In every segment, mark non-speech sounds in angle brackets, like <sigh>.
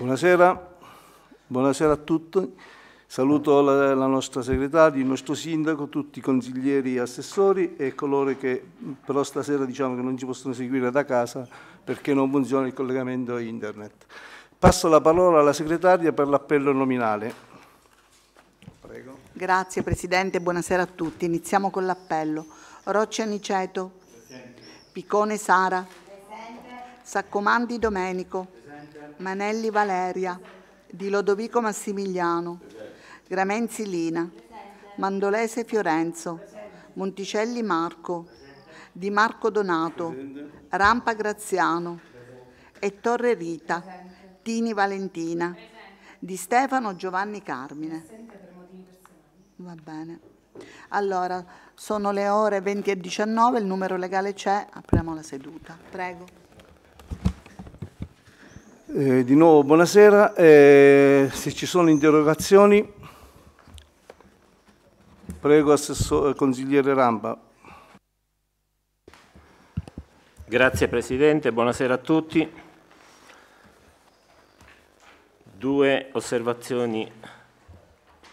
Buonasera, buonasera a tutti. Saluto la, la, nostra segretaria, il nostro sindaco, tutti i consiglieri e assessori e coloro che però stasera diciamo che non ci possono seguire da casa perché non funziona il collegamento a internet. Passo la parola alla segretaria per l'appello nominale. Prego. Grazie Presidente, buonasera a tutti. Iniziamo con l'appello. Roccia Niceto. Presente. Picone Sara. Presente. Saccomandi Domenico. Manelli Valeria, Di Lodovico Massimiliano, Gramenzi Lina, Mandolese Fiorenzo, Monticelli Marco, Di Marco Donato, Rampa Graziano Ettore Rita, Tini Valentina, di Stefano Giovanni Carmine. Va bene. Allora, sono le ore 20 e 19, il numero legale c'è, apriamo la seduta. Prego. Eh, di nuovo buonasera, eh, se ci sono interrogazioni prego Assessore eh, Consigliere Ramba. Grazie Presidente, buonasera a tutti. Due osservazioni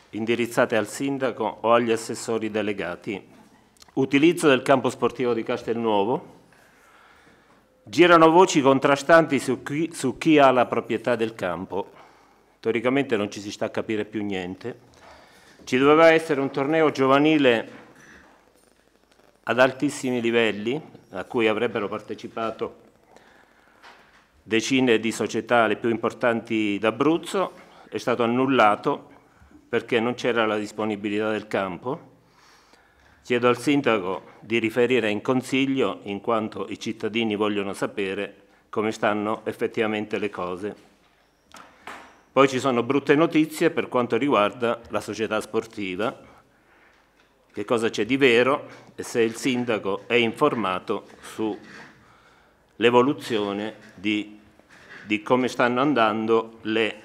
indirizzate al Sindaco o agli assessori delegati. Utilizzo del campo sportivo di Castelnuovo Girano voci contrastanti su chi, su chi, ha la proprietà del campo. Teoricamente non ci si sta a capire più niente. Ci doveva essere un torneo giovanile ad altissimi livelli, a cui avrebbero partecipato decine di società le più importanti d'Abruzzo, è stato annullato perché non c'era la disponibilità del campo Chiedo al Sindaco di riferire in Consiglio in quanto i cittadini vogliono sapere come stanno effettivamente le cose. Poi ci sono brutte notizie per quanto riguarda la società sportiva, che cosa c'è di vero e se il sindaco è informato sull'evoluzione di, di come stanno andando le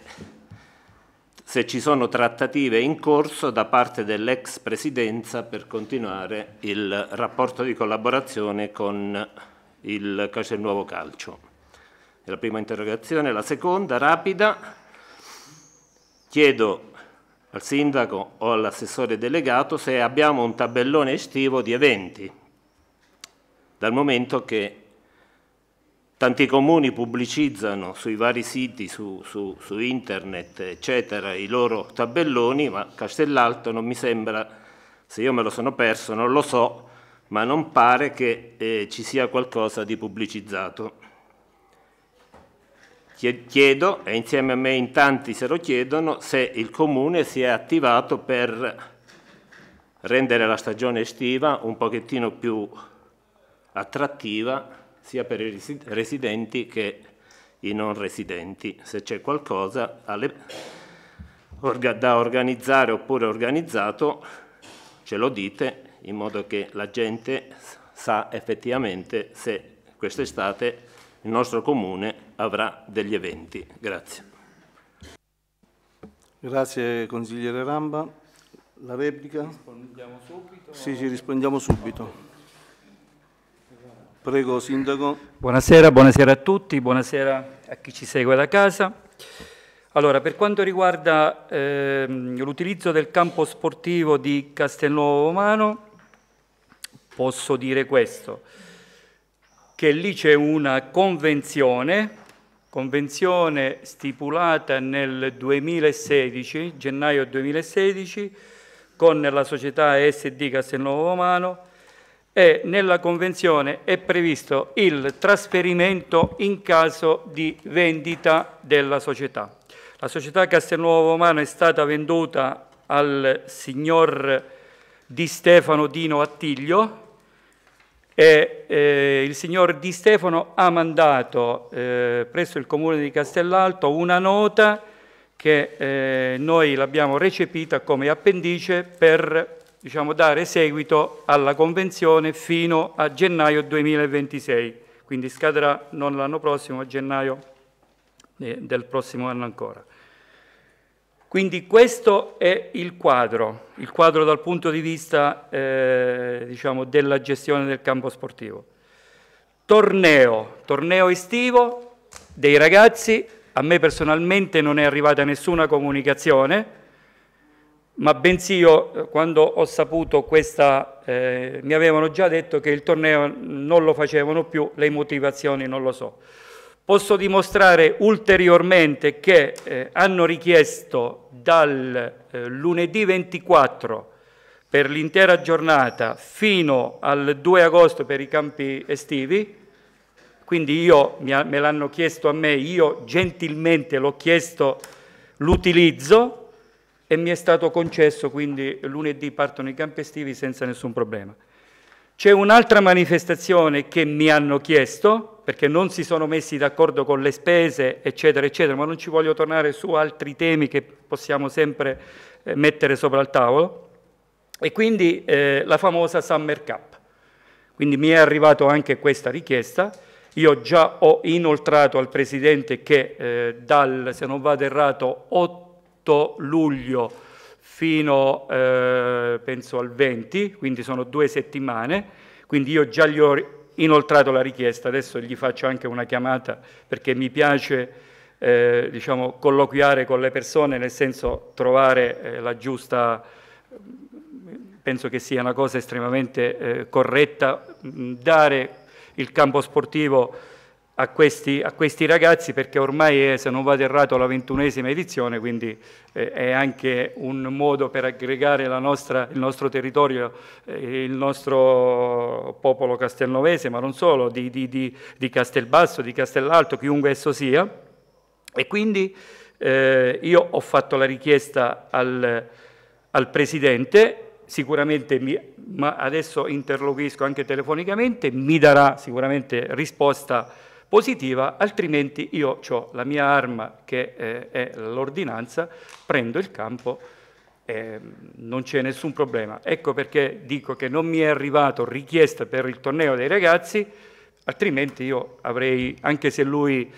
se ci sono trattative in corso da parte dell'ex presidenza per continuare il rapporto di collaborazione con il Cacelnuovo Calcio. È la prima interrogazione. La seconda, rapida, chiedo al sindaco o all'assessore delegato se abbiamo un tabellone estivo di eventi, dal momento che Tanti comuni pubblicizzano sui vari siti, su, su, su internet, eccetera, i loro tabelloni, ma Castellalto non mi sembra, se io me lo sono perso, non lo so, ma non pare che eh, ci sia qualcosa di pubblicizzato. Chiedo, e insieme a me in tanti se lo chiedono, se il comune si è attivato per rendere la stagione estiva un pochettino più attrattiva sia per i residenti che i non residenti. Se c'è qualcosa da organizzare oppure organizzato, ce lo dite in modo che la gente sa effettivamente se quest'estate il nostro comune avrà degli eventi. Grazie. Grazie consigliere Ramba. La replica? Rispondiamo subito. Sì, sì, rispondiamo subito. Prego Sindaco. Buonasera, buonasera a tutti, buonasera a chi ci segue da casa. Allora, per quanto riguarda eh, l'utilizzo del campo sportivo di Castelnuovo Romano, posso dire questo, che lì c'è una convenzione, convenzione stipulata nel 2016, gennaio 2016, con la società SD Castelnuovo Romano, e nella Convenzione è previsto il trasferimento in caso di vendita della società. La società Castelnuovo Romano è stata venduta al signor Di Stefano Dino Attiglio e eh, il signor Di Stefano ha mandato eh, presso il comune di Castellalto una nota che eh, noi l'abbiamo recepita come appendice per diciamo, dare seguito alla Convenzione fino a gennaio 2026, quindi scadrà non l'anno prossimo, ma gennaio eh, del prossimo anno ancora. Quindi questo è il quadro, il quadro dal punto di vista eh, diciamo, della gestione del campo sportivo. Torneo, torneo estivo dei ragazzi, a me personalmente non è arrivata nessuna comunicazione, ma bensì io eh, quando ho saputo questa, eh, mi avevano già detto che il torneo non lo facevano più, le motivazioni non lo so. Posso dimostrare ulteriormente che eh, hanno richiesto dal eh, lunedì 24 per l'intera giornata fino al 2 agosto per i campi estivi, quindi io, me l'hanno chiesto a me, io gentilmente l'ho chiesto l'utilizzo, e mi è stato concesso, quindi lunedì partono i campi estivi senza nessun problema. C'è un'altra manifestazione che mi hanno chiesto, perché non si sono messi d'accordo con le spese, eccetera, eccetera, ma non ci voglio tornare su altri temi che possiamo sempre eh, mettere sopra il tavolo, e quindi eh, la famosa Summer Cup. Quindi mi è arrivata anche questa richiesta, io già ho inoltrato al Presidente che eh, dal, se non vado errato, 8 8 luglio fino eh, penso al 20, quindi sono due settimane, quindi io già gli ho inoltrato la richiesta, adesso gli faccio anche una chiamata perché mi piace eh, diciamo, colloquiare con le persone, nel senso trovare eh, la giusta, penso che sia una cosa estremamente eh, corretta, dare il campo sportivo a questi, a questi, ragazzi perché ormai è, se non vado errato, la ventunesima edizione, quindi eh, è anche un modo per aggregare nostra, il nostro territorio, eh, il nostro popolo castelnovese, ma non solo, di, di, di, di Castelbasso, di Castellalto, chiunque esso sia. E quindi eh, io ho fatto la richiesta al, al Presidente sicuramente mi, ma adesso interloquisco anche telefonicamente, mi darà sicuramente risposta positiva, altrimenti io ho la mia arma che eh, è l'ordinanza, prendo il campo eh, non c'è nessun problema. Ecco perché dico che non mi è arrivato richiesta per il torneo dei ragazzi, altrimenti io avrei, anche se lui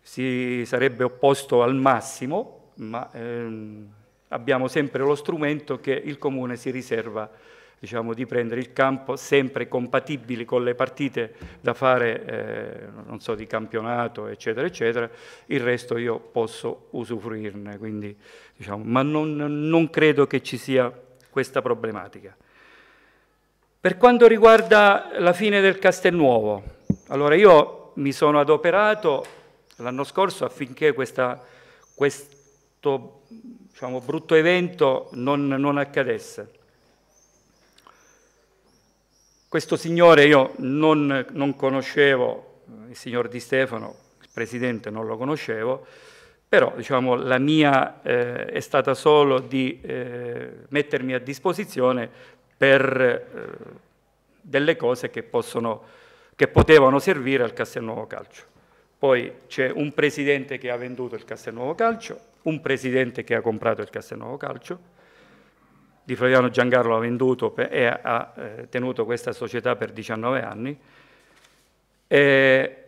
si sarebbe opposto al massimo, ma ehm, abbiamo sempre lo strumento che il Comune si riserva diciamo, di prendere il campo, sempre compatibili con le partite da fare, eh, so, di campionato, eccetera, eccetera, il resto io posso usufruirne, quindi, diciamo, ma non, non credo che ci sia questa problematica. Per quanto riguarda la fine del Castelnuovo, allora io mi sono adoperato l'anno scorso affinché questa, questo diciamo, brutto evento non, non accadesse. Questo signore io non, non conoscevo, eh, il signor Di Stefano, il presidente non lo conoscevo, però diciamo, la mia eh, è stata solo di eh, mettermi a disposizione per eh, delle cose che, possono, che, potevano servire al Castelnuovo Calcio. Poi c'è un presidente che ha venduto il Castelnuovo Calcio, un presidente che ha comprato il Castelnuovo Calcio, di Flaviano Giancarlo ha venduto e ha eh, tenuto questa società per 19 anni. E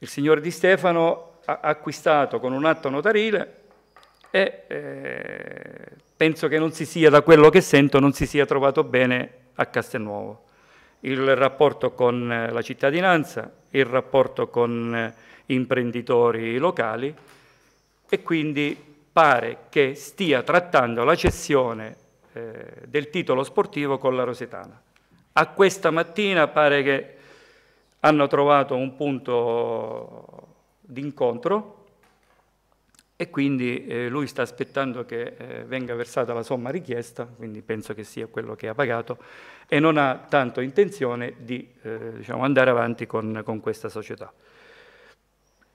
il signor Di Stefano ha acquistato con un atto notarile e eh, penso che non si sia, da quello che sento, non si sia trovato bene a Castelnuovo. Il rapporto con eh, la cittadinanza, il rapporto con eh, imprenditori locali e quindi pare che stia trattando la cessione eh, del titolo sportivo con la Rosetana. A questa mattina pare che hanno trovato un punto d'incontro e quindi eh, lui sta aspettando che eh, venga versata la somma richiesta, quindi penso che sia quello che ha pagato, e non ha tanto intenzione di eh, diciamo, andare avanti con, con questa società.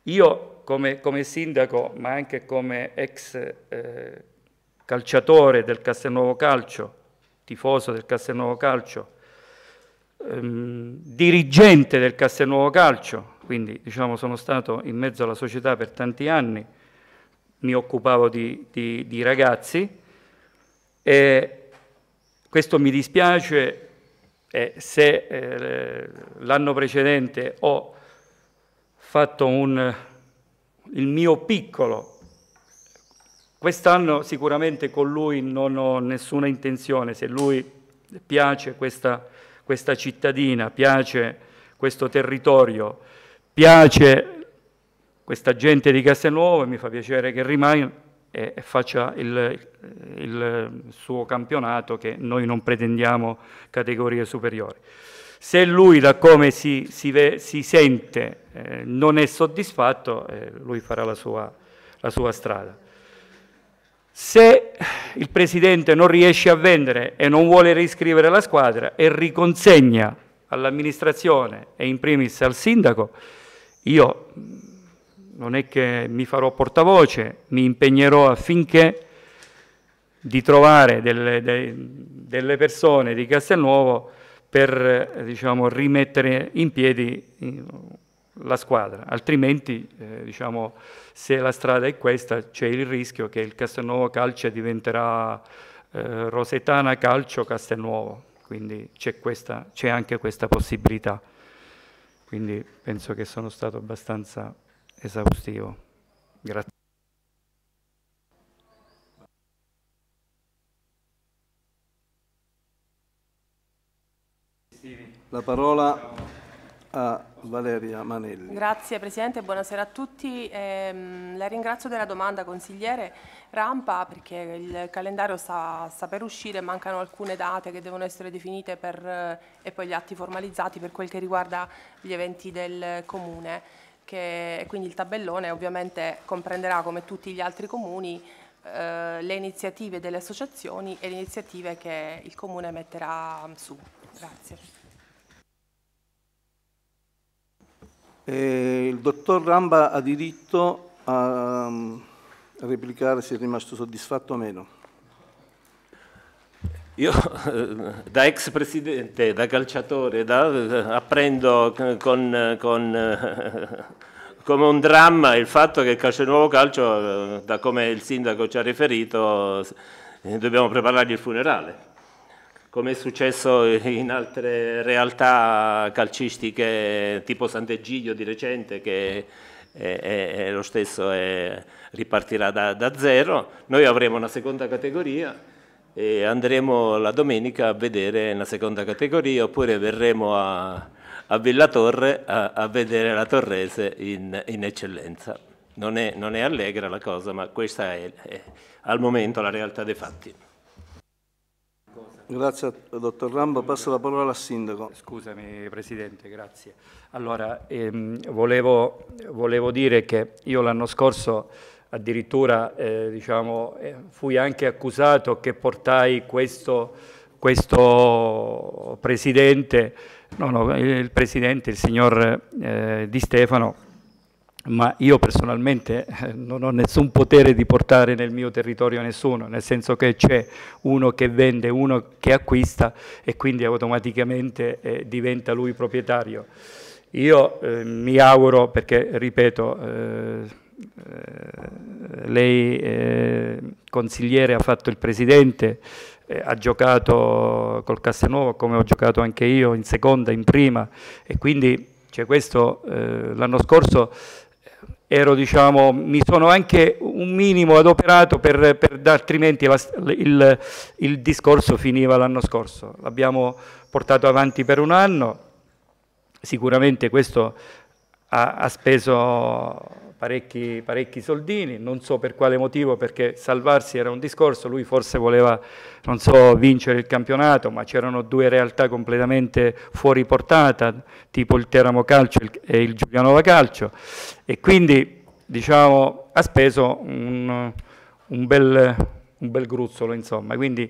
Io come, come sindaco, ma anche come ex eh, calciatore del Castelnuovo Calcio, tifoso del Castelnuovo Calcio, ehm, dirigente del Castelnuovo Calcio, quindi diciamo, sono stato in mezzo alla società per tanti anni, mi occupavo di, di, di ragazzi e questo mi dispiace eh, se eh, l'anno precedente ho fatto un, il mio piccolo. Quest'anno sicuramente con lui non ho nessuna intenzione, se lui piace questa, questa cittadina, piace questo territorio, piace questa gente di Castelnuovo, mi fa piacere che rimanga e, e faccia il, il suo campionato che noi non pretendiamo categorie superiori. Se lui da come si, si, si sente eh, non è soddisfatto, eh, lui farà la sua, la sua strada. Se il presidente non riesce a vendere e non vuole riscrivere la squadra e riconsegna all'amministrazione e in primis al sindaco, io mm, non è che mi farò portavoce, mi impegnerò affinché di trovare delle, de, delle persone di Castelnuovo per eh, diciamo, rimettere in piedi eh, la squadra, altrimenti eh, diciamo, se la strada è questa c'è il rischio che il Castelnuovo Calcio diventerà eh, Rosetana Calcio Castelnuovo, quindi c'è anche questa possibilità. Quindi penso che sono stato abbastanza esaustivo. Grazie. La parola a Valeria Manelli. Grazie Presidente, buonasera a tutti. Eh, la ringrazio della domanda consigliere Rampa perché il calendario sta, sta, per uscire, mancano alcune date che devono essere definite per, eh, e poi gli atti formalizzati per quel che riguarda gli eventi del Comune. Che, quindi il tabellone ovviamente comprenderà come tutti gli altri comuni eh, le iniziative delle associazioni e le iniziative che il Comune metterà su. Grazie. Eh, il dottor Ramba ha diritto a, mm, a replicare se è rimasto soddisfatto o meno. Io eh, da ex presidente, da calciatore, da, eh, apprendo con, con, eh, come un dramma il fatto che il calcio nuovo calcio, da come il sindaco ci ha riferito, dobbiamo preparargli il funerale come è successo in altre realtà calcistiche tipo Sant'Egidio di recente che è, è, è lo stesso eh, ripartirà da, da, zero, noi avremo una seconda categoria e andremo la domenica a vedere la seconda categoria oppure verremo a, a Villa Torre a, a, vedere la Torrese in, in eccellenza. Non è, non è, allegra la cosa, ma questa è al momento la realtà dei fatti. Grazie, dottor Rambo. Passo la parola al Sindaco. Scusami, Presidente, grazie. Allora, ehm, volevo, volevo, dire che io l'anno scorso addirittura eh, diciamo, eh, fui anche accusato che portai questo, questo Presidente, no, no, il Presidente, il signor eh, Di Stefano, ma io personalmente eh, non ho nessun potere di portare nel mio territorio nessuno, nel senso che c'è uno che vende, uno che acquista e quindi automaticamente eh, diventa lui proprietario. Io eh, mi auguro, perché ripeto, eh, eh lei eh, consigliere ha fatto il presidente, ha giocato col Castelnuovo come ho giocato anche io in seconda, in prima e quindi cioè l'anno scorso ero, diciamo, mi sono anche un minimo adoperato per, per altrimenti la, il, il discorso finiva l'anno scorso. L'abbiamo portato avanti per un anno, sicuramente questo ha, speso parecchi, parecchi, soldini, non so per quale motivo, perché salvarsi era un discorso, lui forse voleva, non so, vincere il campionato, ma c'erano due realtà completamente fuori portata, tipo il Teramo Calcio e il Giulianova Calcio, e quindi, diciamo, ha speso un, un, bel, un bel gruzzolo, insomma, quindi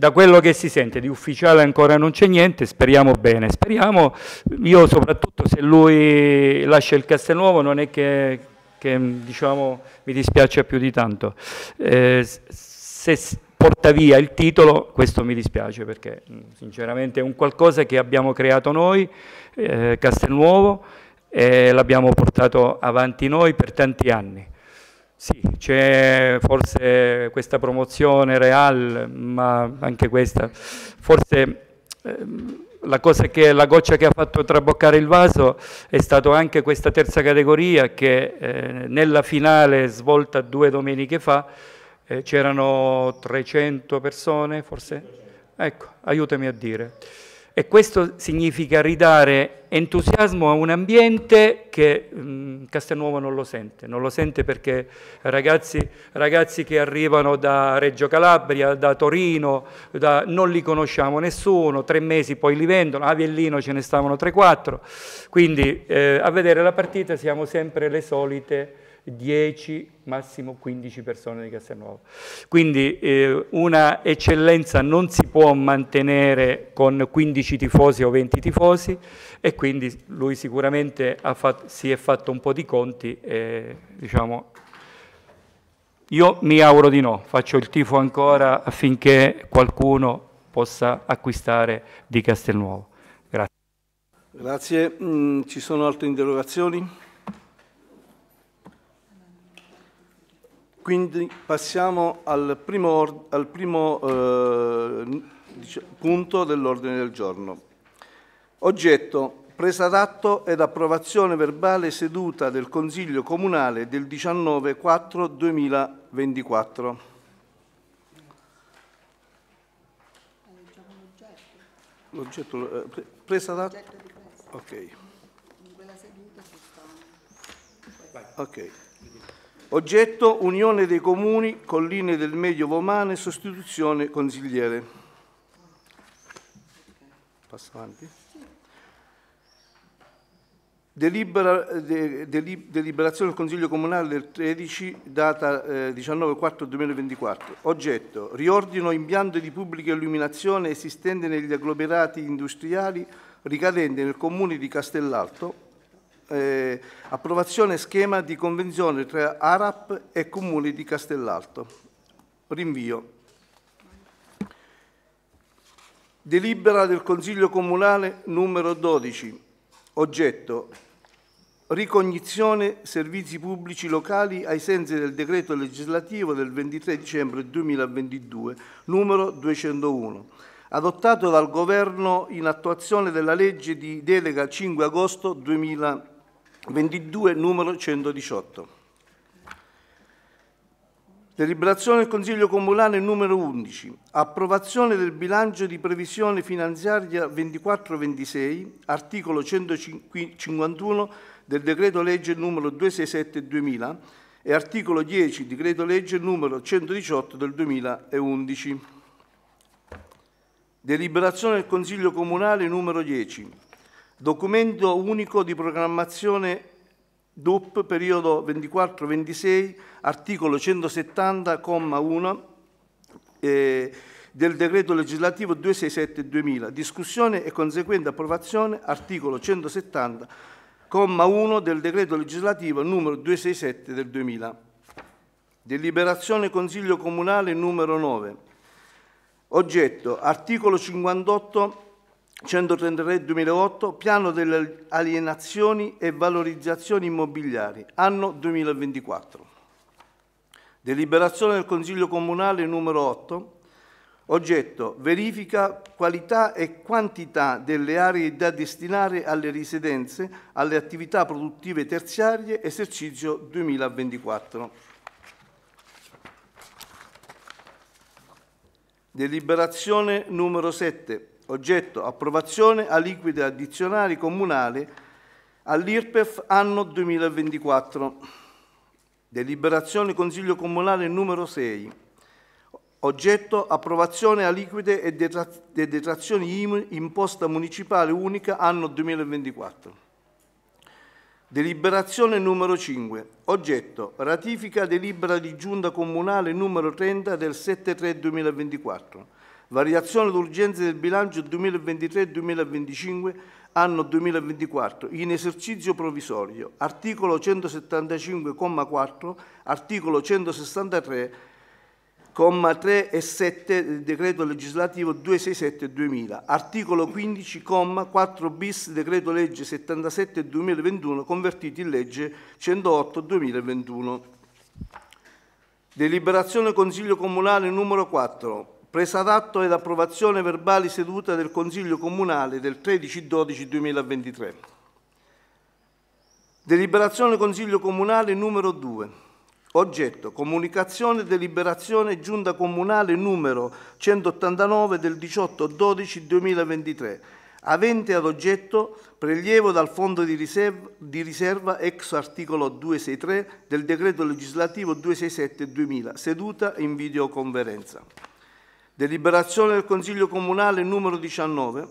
da quello che si sente di ufficiale ancora non c'è niente, speriamo bene, speriamo, io soprattutto se lui lascia il Castelnuovo non è che, che diciamo, mi dispiace più di tanto, eh, se porta via il titolo questo mi dispiace perché mm, sinceramente è un qualcosa che abbiamo creato noi, eh, Castelnuovo, e l'abbiamo portato avanti noi per tanti anni. Sì, c'è forse questa promozione Real, ma anche questa, forse ehm, la, che, la, goccia che ha fatto traboccare il vaso è stata anche questa terza categoria che eh, nella finale svolta due domeniche fa eh, c'erano 300 persone, forse? Ecco, aiutami a dire e questo significa ridare entusiasmo a un ambiente che mh, mm, Castelnuovo non lo sente, non lo sente perché ragazzi, ragazzi che arrivano da Reggio Calabria, da Torino, da, non li conosciamo nessuno, tre mesi poi li vendono, a Avellino ce ne stavano tre, quattro, quindi eh, a vedere la partita siamo sempre le solite 10, massimo 15 persone di Castelnuovo. Quindi eh, una eccellenza non si può mantenere con 15 tifosi o 20 tifosi e quindi lui sicuramente fatto, si è fatto un po' di conti e diciamo io mi auguro di no, faccio il tifo ancora affinché qualcuno possa acquistare di Castelnuovo. Grazie. Grazie. Mm, ci sono altre interrogazioni? Quindi passiamo al primo, al primo eh, punto dell'ordine del giorno. Oggetto, presa d'atto ed approvazione verbale seduta del Consiglio Comunale del 19-4-2024. L'oggetto, eh, presa d'atto? Ok. Ok. Oggetto Unione dei Comuni, Colline del Medio Vomane, sostituzione consigliere. Passo avanti. Delibera, de, de, deliberazione del Consiglio Comunale del 13, data eh, 19-4-2024. Oggetto, riordino impianto di pubblica illuminazione esistente negli agglomerati industriali ricadente nel comune di Castellalto, eh, approvazione schema di convenzione tra ARAP e Comuni di Castellalto. Rinvio. Delibera del Consiglio Comunale numero 12. Oggetto. Ricognizione servizi pubblici locali ai sensi del decreto legislativo del 23 dicembre 2022, numero 201, adottato dal Governo in attuazione della legge di delega 5 agosto 2022 22 numero 118. Deliberazione del Consiglio Comunale numero 11. Approvazione del bilancio di previsione finanziaria 24-26, articolo 151 del decreto legge numero 267-2000 e articolo 10 decreto legge numero 118 del 2011. Deliberazione del Consiglio Comunale numero 10 Documento unico di programmazione DUP periodo 24-26, articolo 170,1 eh, del decreto legislativo 267-2000. Discussione e conseguente approvazione, articolo 170,1 del decreto legislativo numero 267 del 2000. Deliberazione Consiglio Comunale numero 9. Oggetto, articolo 58 133 2008, piano delle alienazioni e valorizzazioni immobiliari, anno 2024. Deliberazione del Consiglio Comunale numero 8, oggetto verifica qualità e quantità delle aree da destinare alle residenze, alle attività produttive terziarie, esercizio 2024. Deliberazione numero 7 Oggetto approvazione aliquide addizionali comunali all'IRPEF anno 2024. Deliberazione Consiglio Comunale numero 6. Oggetto approvazione aliquide e detrazioni IMU imposta municipale unica anno 2024. Deliberazione numero 5. Oggetto. Ratifica delibera di giunta comunale numero 30 del 7-3-2024 variazione d'urgenza del bilancio 2023-2025, anno 2024, in esercizio provvisorio, articolo 175,4, articolo 163, comma 3 e 7 del decreto legislativo 267-2000, articolo 15, comma 4 bis decreto legge 77-2021 convertito in legge 108-2021. Deliberazione Consiglio Comunale numero 4, presa d'atto ed approvazione verbali seduta del Consiglio Comunale del 13-12-2023. Deliberazione Consiglio Comunale numero 2. Oggetto Comunicazione e deliberazione Giunta Comunale numero 189 del 18-12-2023 avente ad oggetto prelievo dal fondo di riserva, di riserva, ex articolo 263 del decreto legislativo 267-2000, seduta in videoconferenza. Deliberazione del Consiglio Comunale numero 19,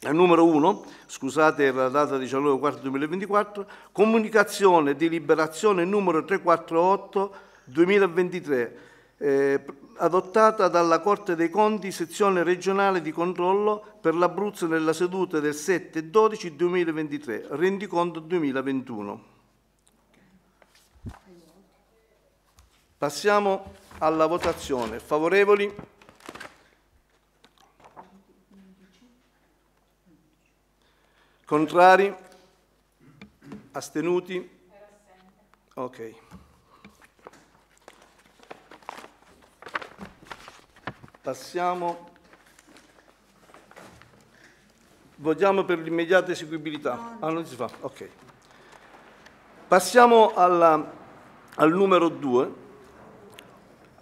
eh, numero 1, scusate la data 19 4 2024, comunicazione deliberazione numero 348 2023, eh, adottata dalla Corte dei Conti, sezione regionale di controllo per l'Abruzzo nella seduta del 7-12-2023, rendiconto 2021. Passiamo alla votazione. Favorevoli? Contrari? Astenuti? Ok. Passiamo. Votiamo per l'immediata eseguibilità. Ah, non si fa. Ok. Passiamo alla, al numero 2.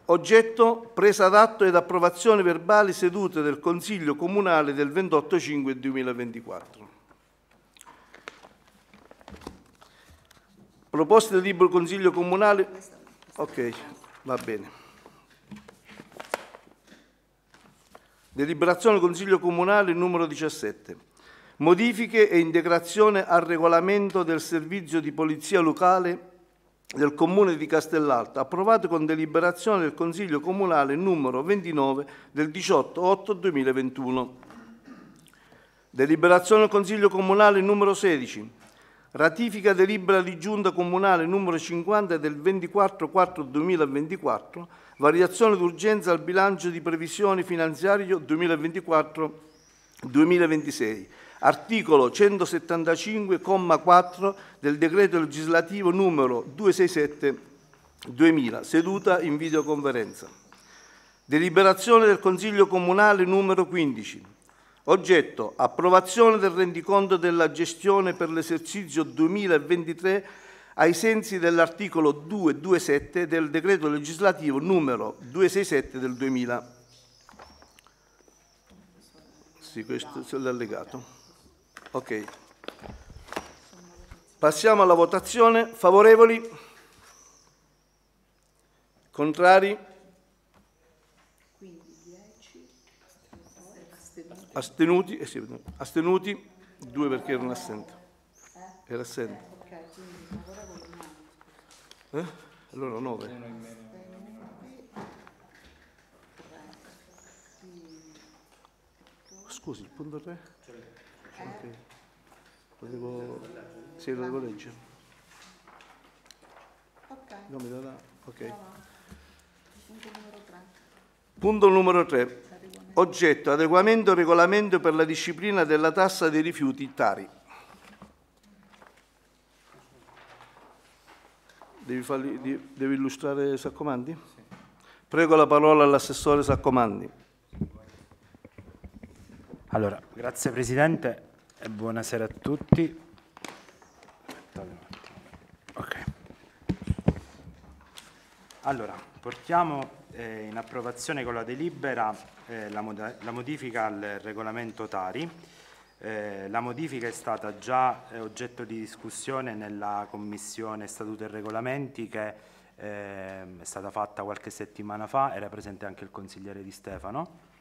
Oggetto presa d'atto ed approvazione verbale sedute del Consiglio Comunale del 28 5 2024. Proposte del libero consiglio comunale? Ok, va bene. Deliberazione del Consiglio Comunale numero 17. Modifiche e integrazione al regolamento del servizio di polizia locale del Comune di Castellalta, approvato con deliberazione del Consiglio Comunale numero 29 del 18 8 2021. Deliberazione del Consiglio Comunale numero 16 ratifica delibera di giunta comunale numero 50 del 24-4-2024, variazione d'urgenza al bilancio di previsione finanziario 2024-2026, articolo 175,4 del decreto legislativo numero 267-2000, seduta in videoconferenza. Deliberazione del Consiglio Comunale numero 15, Oggetto approvazione del rendiconto della gestione per l'esercizio 2023 ai sensi dell'articolo 227 del decreto legislativo numero 267 del 2000. Sì, questo è l'allegato. Ok. Passiamo alla votazione. Favorevoli? Contrari? astenuti, eh sì, astenuti, due perché erano assenti. Eh? Era assente. Eh? Allora 9. Scusi, il punto 3? Okay. Lo Sì, lo devo leggere. Ok. Non mi dà... Ok. Punto numero 3. Oggetto, adeguamento regolamento per la disciplina della tassa dei rifiuti Tari. Devi, farli, devi illustrare Saccomandi? Sì. Prego la parola all'assessore Saccomandi. Allora, grazie Presidente e buonasera a tutti. Okay. Allora, portiamo eh, in approvazione con la delibera eh, la, mod la, modifica al regolamento Tari. Eh, la modifica è stata già eh, oggetto di discussione nella Commissione Statuto e Regolamenti che ehm, è stata fatta qualche settimana fa, era presente anche il consigliere Di Stefano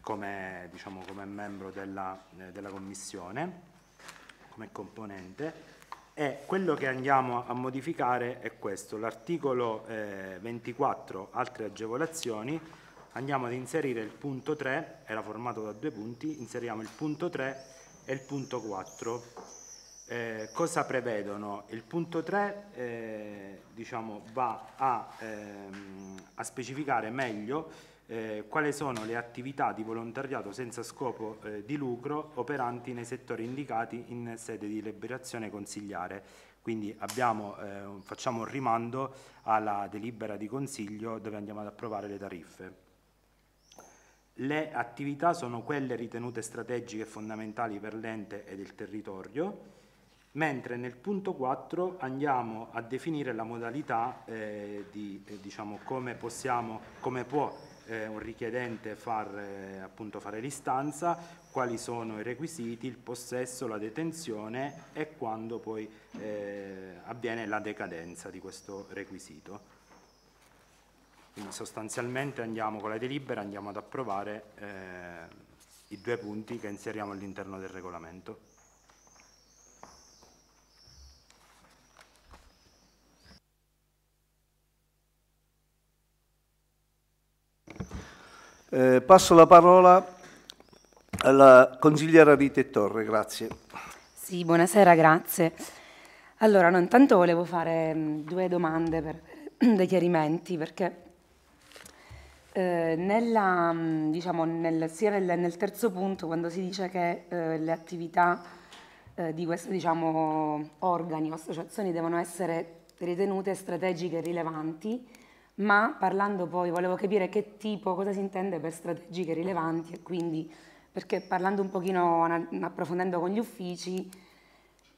come, diciamo, come membro della, eh, della Commissione, come componente. E eh, quello che andiamo a modificare è questo, l'articolo eh, 24, altre agevolazioni, andiamo ad inserire il punto 3, era formato da due punti, inseriamo il punto 3 e il punto 4. Eh, cosa prevedono? Il punto 3 eh, diciamo, va a, ehm, a specificare meglio eh, quali sono le attività di volontariato senza scopo eh, di lucro operanti nei settori indicati in sede di liberazione consigliare. Quindi abbiamo, eh, facciamo un rimando alla delibera di consiglio dove andiamo ad approvare le tariffe. Le attività sono quelle ritenute strategiche e fondamentali per l'ente ed il territorio, mentre nel punto 4 andiamo a definire la modalità eh, di eh, diciamo, come, possiamo, come può eh, un richiedente far, eh, appunto fare l'istanza, quali sono i requisiti, il possesso, la detenzione e quando poi eh, avviene la decadenza di questo requisito. Quindi sostanzialmente andiamo con la delibera, andiamo ad approvare eh, i due punti che inseriamo all'interno del regolamento. Eh, passo la parola alla consigliera Rite Torre, grazie. Sì, buonasera, grazie. Allora, no, intanto volevo fare mm, due domande per <clears throat> dei chiarimenti, perché eh, nella, mm, diciamo, nel, sia nel, nel, terzo punto, quando si dice che eh, le attività eh, di questi diciamo, organi o associazioni devono essere ritenute strategiche e rilevanti, ma parlando poi volevo capire che tipo, cosa si intende per strategiche rilevanti e quindi perché parlando un pochino, approfondendo con gli uffici,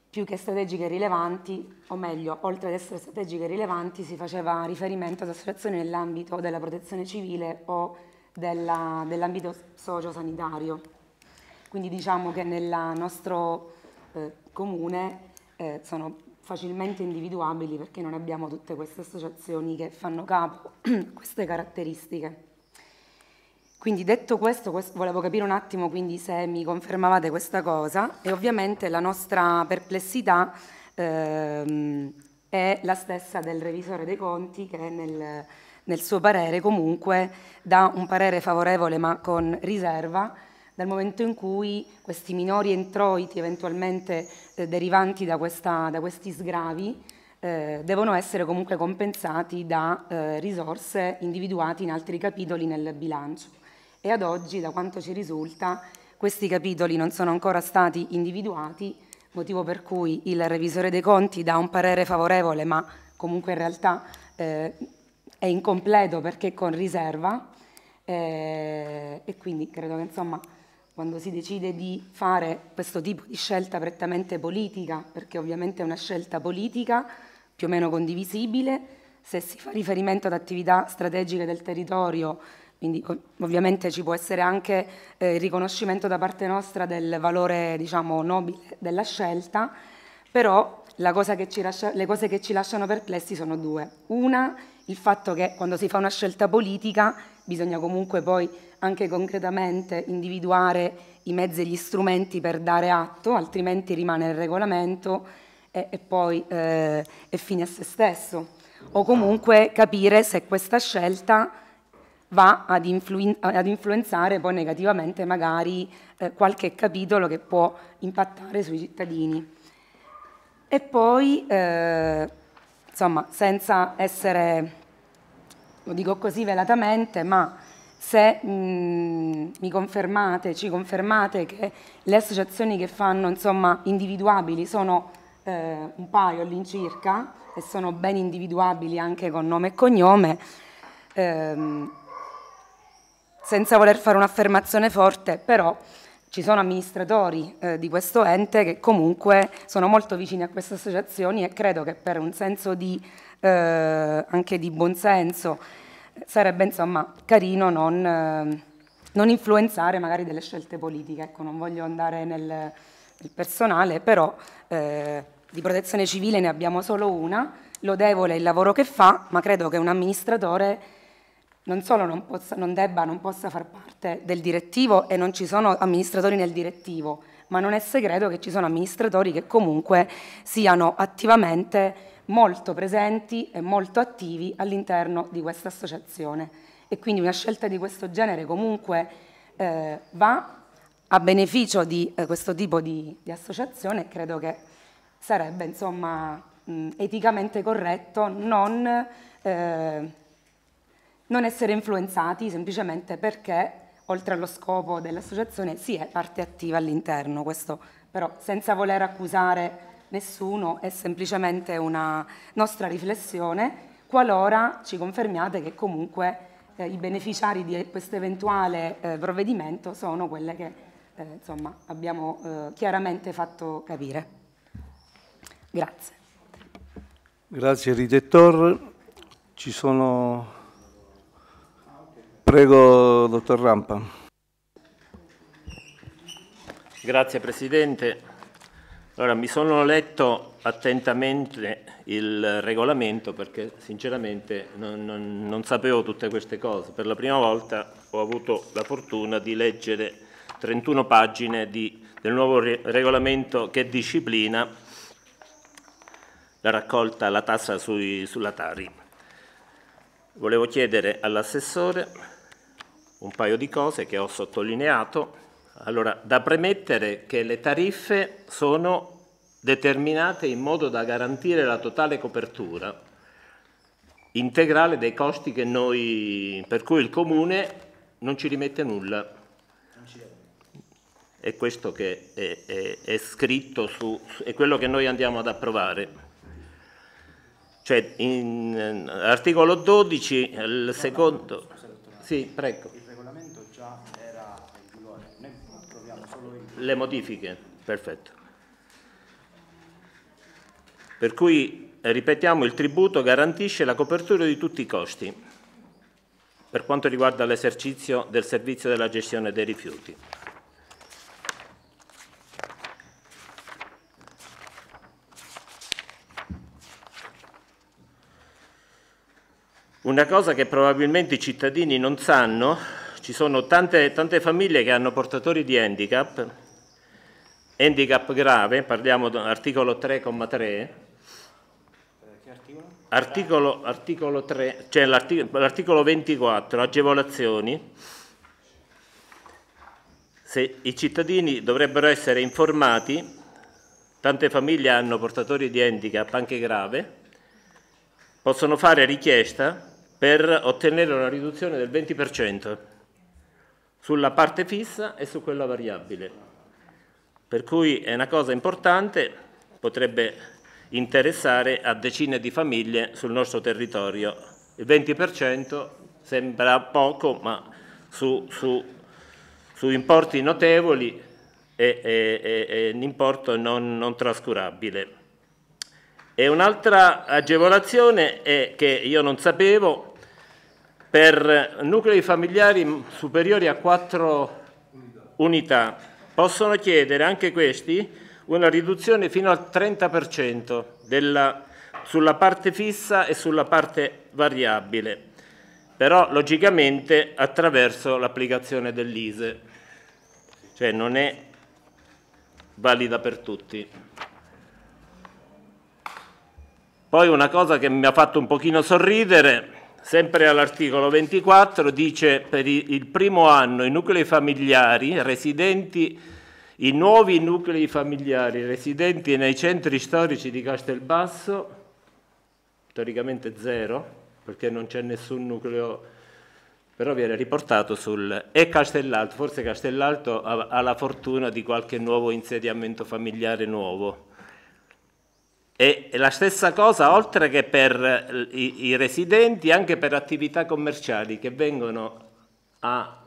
più che strategiche rilevanti, o meglio, oltre ad essere strategiche rilevanti, si faceva riferimento ad associazioni nell'ambito della protezione civile o della, dell'ambito socio-sanitario. Quindi diciamo che nel nostro eh, comune eh, sono facilmente individuabili perché non abbiamo tutte queste associazioni che fanno capo <clears throat> queste caratteristiche. Quindi detto questo, questo, volevo capire un attimo quindi se mi confermavate questa cosa e ovviamente la nostra perplessità ehm, è la stessa del revisore dei conti che nel, nel suo parere comunque dà un parere favorevole ma con riserva dal momento in cui questi minori introiti eventualmente eh, derivanti da, questa, da, questi sgravi eh, devono essere comunque compensati da eh, risorse individuate in altri capitoli nel bilancio. E ad oggi, da quanto ci risulta, questi capitoli non sono ancora stati individuati, motivo per cui il revisore dei conti dà un parere favorevole, ma comunque in realtà eh, è incompleto perché con riserva eh, e quindi credo che insomma quando si decide di fare questo tipo di scelta prettamente politica, perché ovviamente è una scelta politica più o meno condivisibile, se si fa riferimento ad attività strategiche del territorio, quindi ovviamente ci può essere anche eh, il riconoscimento da parte nostra del valore diciamo, nobile della scelta, però cosa lascia, le cose che ci lasciano perplessi sono due. Una, il fatto che quando si fa una scelta politica bisogna comunque poi anche concretamente individuare i mezzi e gli strumenti per dare atto, altrimenti rimane il regolamento e, e poi eh, è fine a se stesso. O comunque capire se questa scelta va ad, influen ad influenzare poi negativamente magari eh, qualche capitolo che può impattare sui cittadini. E poi, eh, insomma, senza essere, lo dico così velatamente, ma se mh, mhmm, mi confermate, ci confermate che le associazioni che fanno insomma, individuabili sono eh, un paio all'incirca e sono ben individuabili anche con nome e cognome, ehm, senza voler fare un'affermazione forte, però ci sono amministratori eh, di questo ente che comunque sono molto vicini a queste associazioni e credo che per un senso di, eh, anche di buonsenso sarebbe insomma carino non, eh, non, influenzare magari delle scelte politiche, ecco, non voglio andare nel, nel personale, però eh, di protezione civile ne abbiamo solo una, lodevole il lavoro che fa, ma credo che un amministratore non solo non, possa, non debba, non possa far parte del direttivo e non ci sono amministratori nel direttivo, ma non è segreto che ci sono amministratori che comunque siano attivamente molto presenti e molto attivi all'interno di questa associazione e quindi una scelta di questo genere comunque eh, va a beneficio di eh, questo tipo di, di associazione e credo che sarebbe insomma mh, eticamente corretto non, eh, non essere influenzati semplicemente perché oltre allo scopo dell'associazione si è parte attiva all'interno, questo però senza voler accusare nessuno, è semplicemente una nostra riflessione, qualora ci confermiate che comunque eh, i beneficiari di questo eventuale eh, provvedimento sono quelle che eh, insomma, abbiamo eh, chiaramente fatto capire. Grazie. Grazie Ridettore. Ci sono... Prego, dottor Rampa. Grazie Presidente. Allora, mi sono letto attentamente il regolamento perché sinceramente non, non, non, sapevo tutte queste cose. Per la prima volta ho avuto la fortuna di leggere 31 pagine di, del nuovo regolamento che disciplina la raccolta, la tassa sui, sulla Tari. Volevo chiedere all'assessore un paio di cose che ho sottolineato allora, da premettere che le tariffe sono determinate in modo da garantire la totale copertura integrale dei costi che noi, per cui il Comune non ci rimette nulla. È questo che è, è, è scritto su, è quello che noi andiamo ad approvare. Cioè, in, in, eh, articolo 12, il secondo... Sì, prego. le modifiche, perfetto. Per cui, ripetiamo, il tributo garantisce la copertura di tutti i costi per quanto riguarda l'esercizio del servizio della gestione dei rifiuti. Una cosa che probabilmente i cittadini non sanno, ci sono tante, tante famiglie che hanno portatori di handicap handicap grave, parliamo dell'articolo 3,3. Articolo, articolo 3, cioè l'articolo 24, agevolazioni. Se I cittadini dovrebbero essere informati, tante famiglie hanno portatori di handicap anche grave, possono fare richiesta per ottenere una riduzione del 20% sulla parte fissa e su quella variabile. Per cui è una cosa importante, potrebbe interessare a decine di famiglie sul nostro territorio. Il 20% sembra poco, ma su, su, su importi notevoli è, è, è, è un importo non, non trascurabile. E un'altra agevolazione è che io non sapevo, per nuclei familiari superiori a 4 unità possono chiedere anche questi una riduzione fino al 30% della, sulla parte fissa e sulla parte variabile, però logicamente attraverso l'applicazione dell'ISE, cioè non è valida per tutti. Poi una cosa che mi ha fatto un pochino sorridere Sempre all'articolo 24 dice per il primo anno i nuclei familiari residenti, i nuovi nuclei familiari residenti nei centri storici di Castelbasso, teoricamente zero, perché non c'è nessun nucleo, però viene riportato sul... e Castellalto, forse Castellalto ha, ha la fortuna di qualche nuovo insediamento familiare nuovo e la stessa cosa, oltre che per eh, i, i residenti, anche per attività commerciali che vengono a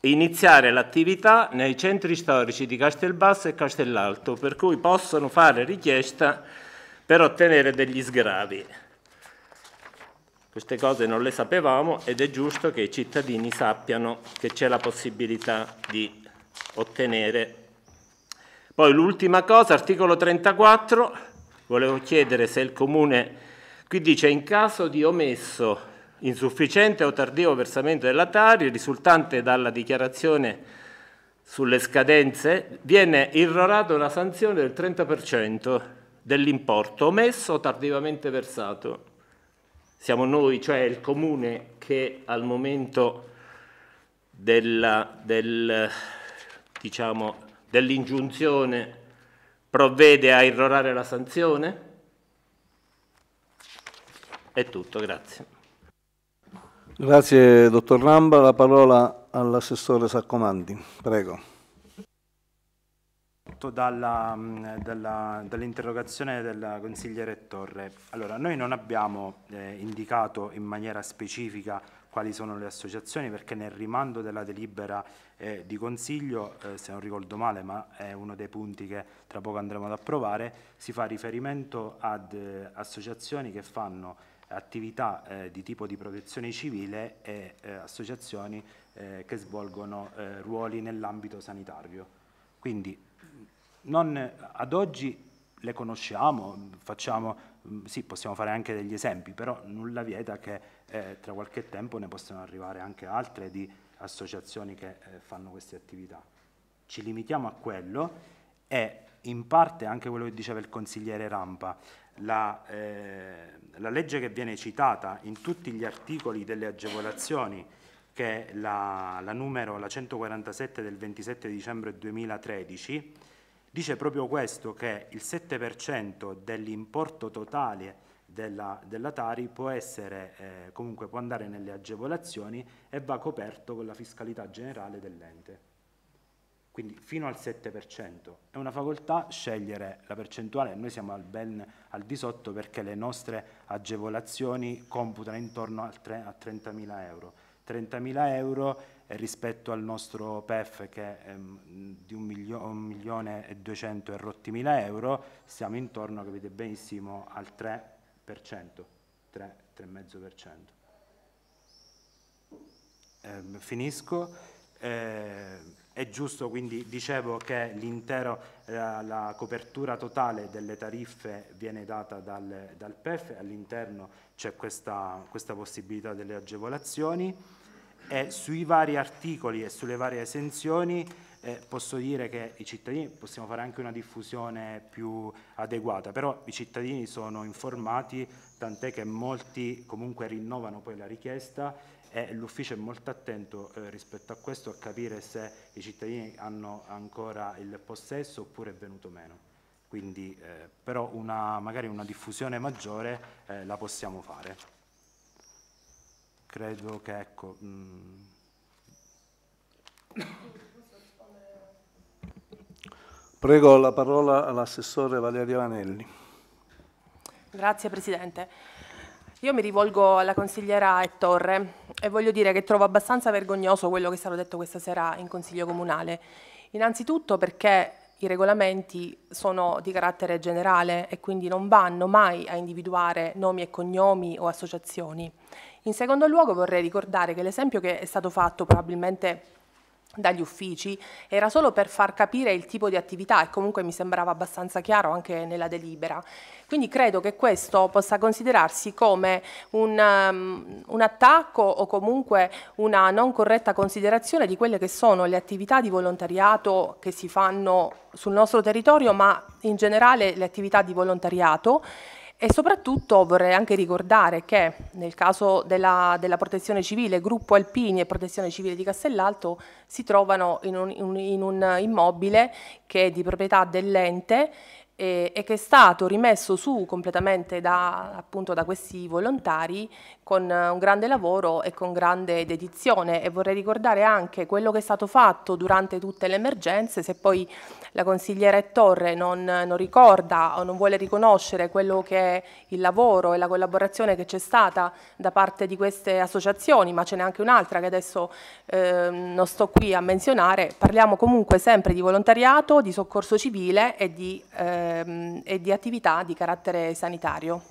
iniziare l'attività nei centri storici di Castelbasso e Castellalto, per cui possono fare richiesta per ottenere degli sgravi. Queste cose non le sapevamo ed è giusto che i cittadini sappiano che c'è la possibilità di ottenere. Poi l'ultima cosa, articolo 34, volevo chiedere se il Comune, qui dice in caso di omesso, insufficiente o tardivo versamento della Tari risultante dalla dichiarazione sulle scadenze, viene irrorata una sanzione del 30% dell'importo omesso o tardivamente versato. Siamo noi, cioè il Comune, che al momento diciamo, dell'ingiunzione provvede a irrorare la sanzione? È tutto, grazie. Grazie dottor Ramba, la parola all'assessore Saccomandi, prego dall'interrogazione dall del consigliere Torre. Allora, noi non abbiamo eh, indicato in maniera specifica quali sono le associazioni, perché nel rimando della delibera eh, di Consiglio, eh, se non ricordo male, ma è uno dei punti che tra poco andremo ad approvare, si fa riferimento ad eh, associazioni che fanno attività eh, di tipo di protezione civile e eh, associazioni eh, che svolgono ruoli nell'ambito sanitario. Quindi non, ad oggi le conosciamo, facciamo, Mm, sì, possiamo fare anche degli esempi, però nulla vieta che eh, tra qualche tempo ne possano arrivare anche altre di associazioni che eh, fanno queste attività. Ci limitiamo a quello e in parte anche quello che diceva il consigliere Rampa, la, eh, la legge che viene citata in tutti gli articoli delle agevolazioni che è la, la numero la 147 del 27 dicembre 2013 dice proprio questo, che il 7% dell'importo totale della, della, Tari può essere, eh, comunque può andare nelle agevolazioni e va coperto con la fiscalità generale dell'ente. Quindi fino al 7%. È una facoltà scegliere la percentuale, noi siamo al ben al di sotto perché le nostre agevolazioni computano intorno a, a 30.000 euro. 30.000 euro rispetto al nostro PEF che è ehm, di 1 milione e 200 e rotti mila euro, siamo intorno, capite benissimo, al 3%, 3,5%. Eh, finisco. Eh, è giusto quindi, dicevo, che l'intero, eh, la copertura totale delle tariffe viene data dal, dal PEF, all'interno c'è questa, questa possibilità delle agevolazioni. E sui vari articoli e sulle varie esenzioni eh, posso dire che i cittadini possiamo fare anche una diffusione più adeguata, però i cittadini sono informati, tant'è che molti comunque rinnovano poi la richiesta e l'ufficio è molto attento eh, rispetto a questo a capire se i cittadini hanno ancora il possesso oppure è venuto meno. Quindi eh, però una, magari una diffusione maggiore eh, la possiamo fare credo che ecco... Mm. Prego la parola all'assessore Valerio Anelli. Grazie Presidente. Io mi rivolgo alla consigliera Ettore e voglio dire che trovo abbastanza vergognoso quello che è stato detto questa sera in Consiglio Comunale. Innanzitutto perché i regolamenti sono di carattere generale e quindi non vanno mai a individuare nomi e cognomi o associazioni. In secondo luogo vorrei ricordare che l'esempio che è stato fatto probabilmente dagli uffici era solo per far capire il tipo di attività e comunque mi sembrava abbastanza chiaro anche nella delibera. Quindi credo che questo possa considerarsi come un, um, un attacco o comunque una non corretta considerazione di quelle che sono le attività di volontariato che si fanno sul nostro territorio, ma in generale le attività di volontariato e soprattutto vorrei anche ricordare che nel caso della, della, protezione civile, gruppo Alpini e protezione civile di Castellalto si trovano in un, in un immobile che è di proprietà dell'ente e, eh, e, che è stato rimesso su completamente da, appunto, da questi volontari con eh, un grande lavoro e con grande dedizione e vorrei ricordare anche quello che è stato fatto durante tutte le emergenze, se poi la consigliera Torre non, non ricorda o non vuole riconoscere quello che è il lavoro e la collaborazione che c'è stata da parte di queste associazioni, ma ce n'è anche un'altra che adesso eh, non sto qui a menzionare, parliamo comunque sempre di volontariato, di soccorso civile e di, ehm, e di attività di carattere sanitario.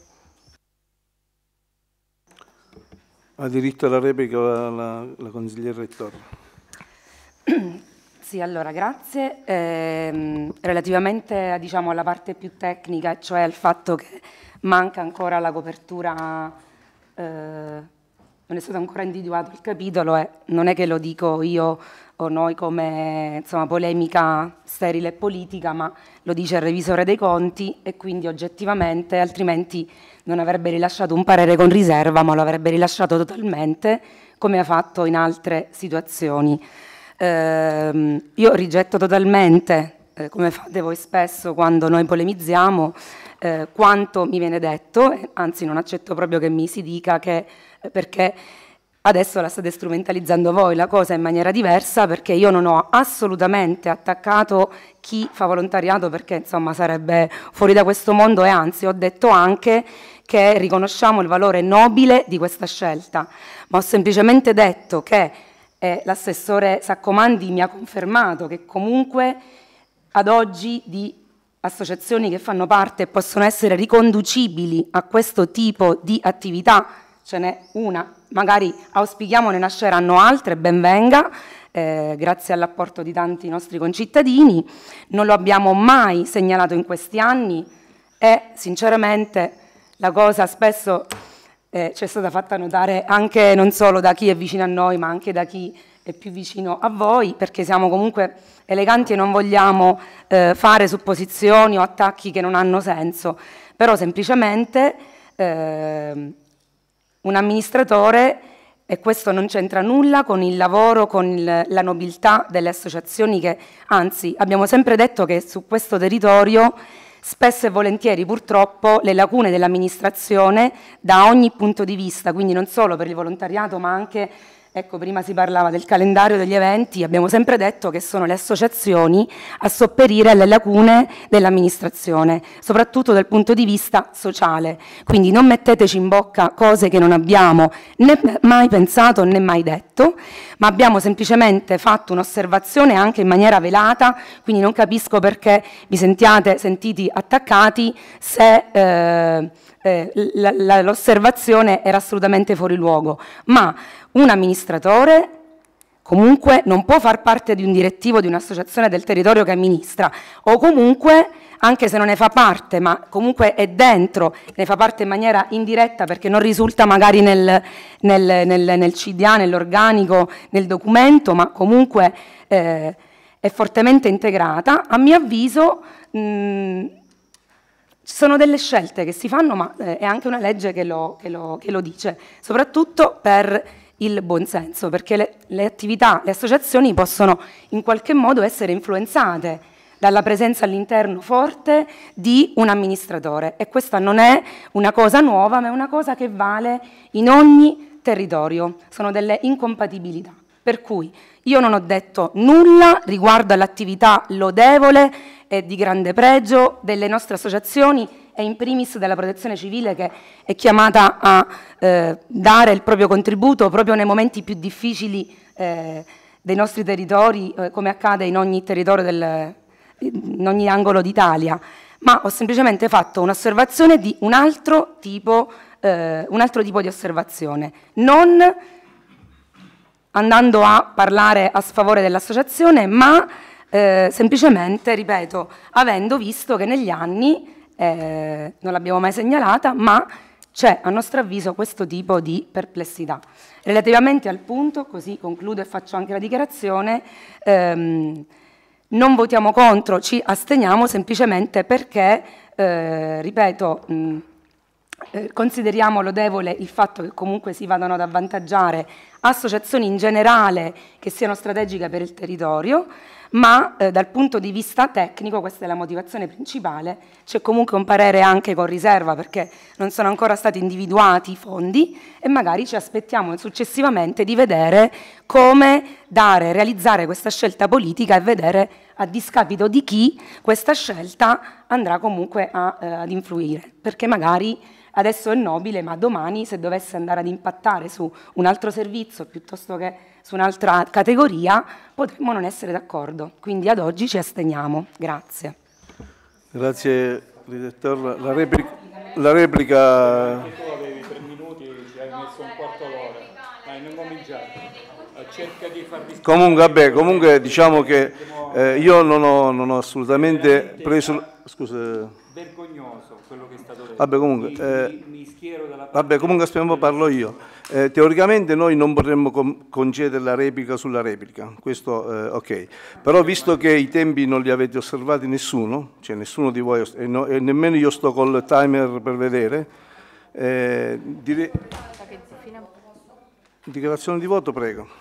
Ha diritto alla replica la, la, la consigliere Rettore. Sì, allora grazie. Eh, relativamente diciamo, alla parte più tecnica, cioè al fatto che manca ancora la copertura, eh, non è stato ancora individuato il capitolo eh, non è che lo dico io o noi come insomma, polemica sterile e politica, ma lo dice il revisore dei conti e quindi oggettivamente altrimenti non avrebbe rilasciato un parere con riserva, ma lo avrebbe rilasciato totalmente, come ha fatto in altre situazioni. Eh, io rigetto totalmente, eh, come fate voi spesso quando noi polemizziamo, eh, quanto mi viene detto, anzi non accetto proprio che mi si dica che eh, perché Adesso la state strumentalizzando voi la cosa in maniera diversa perché io non ho assolutamente attaccato chi fa volontariato perché insomma sarebbe fuori da questo mondo e anzi ho detto anche che riconosciamo il valore nobile di questa scelta, ma ho semplicemente detto che eh, l'assessore Saccomandi mi ha confermato che comunque ad oggi di associazioni che fanno parte possono essere riconducibili a questo tipo di attività ce n'è una, magari auspichiamo ne nasceranno altre, ben venga, eh, grazie all'apporto di tanti nostri concittadini, non lo abbiamo mai segnalato in questi anni e sinceramente la cosa spesso eh, ci è stata fatta notare anche non solo da chi è vicino a noi ma anche da chi è più vicino a voi perché siamo comunque eleganti e non vogliamo eh, fare supposizioni o attacchi che non hanno senso, però semplicemente ehm, un amministratore, e questo non c'entra nulla con il lavoro, con il, la nobiltà delle associazioni che, anzi, abbiamo sempre detto che su questo territorio spesso e volentieri purtroppo le lacune dell'amministrazione da ogni punto di vista, quindi non solo per il volontariato ma anche Ecco, prima si parlava del calendario degli eventi, abbiamo sempre detto che sono le associazioni a sopperire alle lacune dell'amministrazione, soprattutto dal punto di vista sociale. Quindi non metteteci in bocca cose che non abbiamo né mai pensato né mai detto, ma abbiamo semplicemente fatto un'osservazione anche in maniera velata, quindi non capisco perché vi sentiate sentiti attaccati se... Eh, eh, l'osservazione era assolutamente fuori luogo, ma un amministratore comunque non può far parte di un direttivo di un'associazione del territorio che amministra o comunque anche se non ne fa parte ma comunque è dentro ne fa parte in maniera indiretta perché non risulta magari nel, nel, nel, nel CDA nell'organico nel documento ma comunque eh, è fortemente integrata a mio avviso mh, ci sono delle scelte che si fanno, ma eh, è anche una legge che lo, che lo, che lo dice, soprattutto per il buonsenso, perché le, le attività, le associazioni possono in qualche modo essere influenzate dalla presenza all'interno forte di un amministratore e questa non è una cosa nuova, ma è una cosa che vale in ogni territorio, sono delle incompatibilità. Per cui io non ho detto nulla riguardo all'attività lodevole e di grande pregio delle nostre associazioni e in primis della protezione civile che è chiamata a eh, dare il proprio contributo proprio nei momenti più difficili eh, dei nostri territori, eh, come accade in ogni territorio, del, in ogni angolo d'Italia, ma ho semplicemente fatto un'osservazione di un altro tipo, eh, un altro tipo di osservazione, non andando a parlare a sfavore dell'associazione, ma eh, semplicemente, ripeto, avendo visto che negli anni, eh, non l'abbiamo mai segnalata, ma c'è a nostro avviso questo tipo di perplessità. Relativamente al punto, così concludo e faccio anche la dichiarazione, ehm, non votiamo contro, ci asteniamo semplicemente perché, eh, ripeto, mh, eh, consideriamo lodevole il fatto che comunque si vadano ad avvantaggiare associazioni in generale che siano strategiche per il territorio, ma eh, dal punto di vista tecnico, questa è la motivazione principale, c'è comunque un parere anche con riserva perché non sono ancora stati individuati i fondi e magari ci aspettiamo successivamente di vedere come dare, realizzare questa scelta politica e vedere a discapito di chi questa scelta andrà comunque a, eh, ad influire, perché magari adesso è nobile, ma domani se dovesse andare ad impattare su un altro servizio piuttosto che su un'altra categoria, potremmo non essere d'accordo. Quindi ad oggi ci asteniamo. Grazie. Grazie, direttore. La replica... La replica... Comunque, vabbè, comunque diciamo che eh, io non ho, non ho assolutamente preso... Scusa. Vergognoso quello che è stato detto. Vabbè, comunque, mi, eh, mi schiero dalla parte vabbè, comunque aspetta un po', parlo io. Eh, teoricamente noi non potremmo concedere la replica sulla replica, questo eh, ok. Però visto che i tempi non li avete osservati nessuno, cioè nessuno di voi, e, no, e nemmeno io sto col timer per vedere, eh, dire... dichiarazione di voto prego.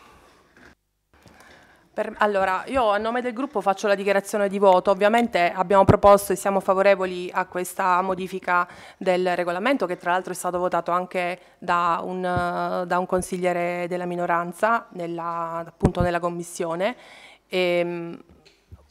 Per, allora, io a nome del gruppo faccio la dichiarazione di voto. Ovviamente abbiamo proposto e siamo favorevoli a questa modifica del regolamento che tra l'altro è stato votato anche da un, da un consigliere della minoranza nella, appunto nella commissione. E, ehm,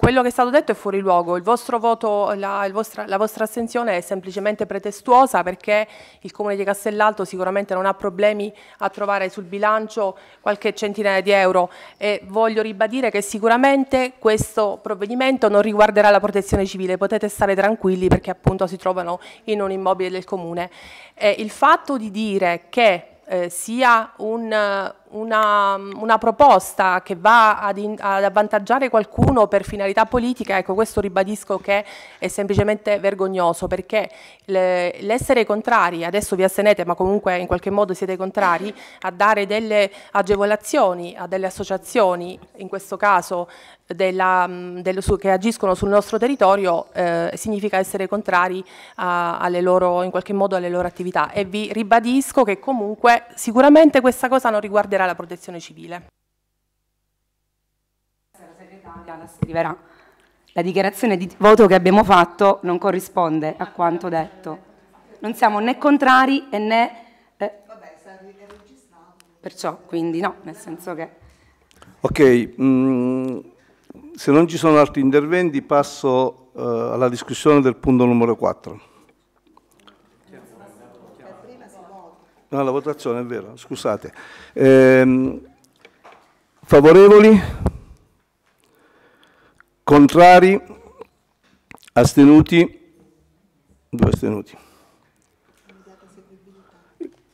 quello che è stato detto è fuori luogo, il vostro voto, la, il vostra, la, vostra, assenzione è semplicemente pretestuosa perché il Comune di Castellalto sicuramente non ha problemi a trovare sul bilancio qualche centinaia di euro e voglio ribadire che sicuramente questo provvedimento non riguarderà la protezione civile, potete stare tranquilli perché appunto si trovano in un immobile del Comune. E il fatto di dire che eh, sia un, una, una, proposta che va ad, in, ad, avvantaggiare qualcuno per finalità politica, ecco questo ribadisco che è semplicemente vergognoso perché l'essere contrari, adesso vi astenete ma comunque in qualche modo siete contrari a dare delle agevolazioni a delle associazioni, in questo caso della, del, su, che agiscono sul nostro territorio, eh, significa essere contrari a, alle loro, in qualche modo alle loro attività e vi ribadisco che comunque sicuramente questa cosa non riguarderà chiederà la protezione civile. La segretaria la scriverà. La dichiarazione di voto che abbiamo fatto non corrisponde a quanto detto. Non siamo né contrari né... Eh, perciò, quindi no, nel senso che... Ok, mh, mm, se non ci sono altri interventi passo eh, alla discussione del punto numero 4. No, la votazione è vero, scusate. Ehm, favorevoli? Contrari? Astenuti? Due astenuti.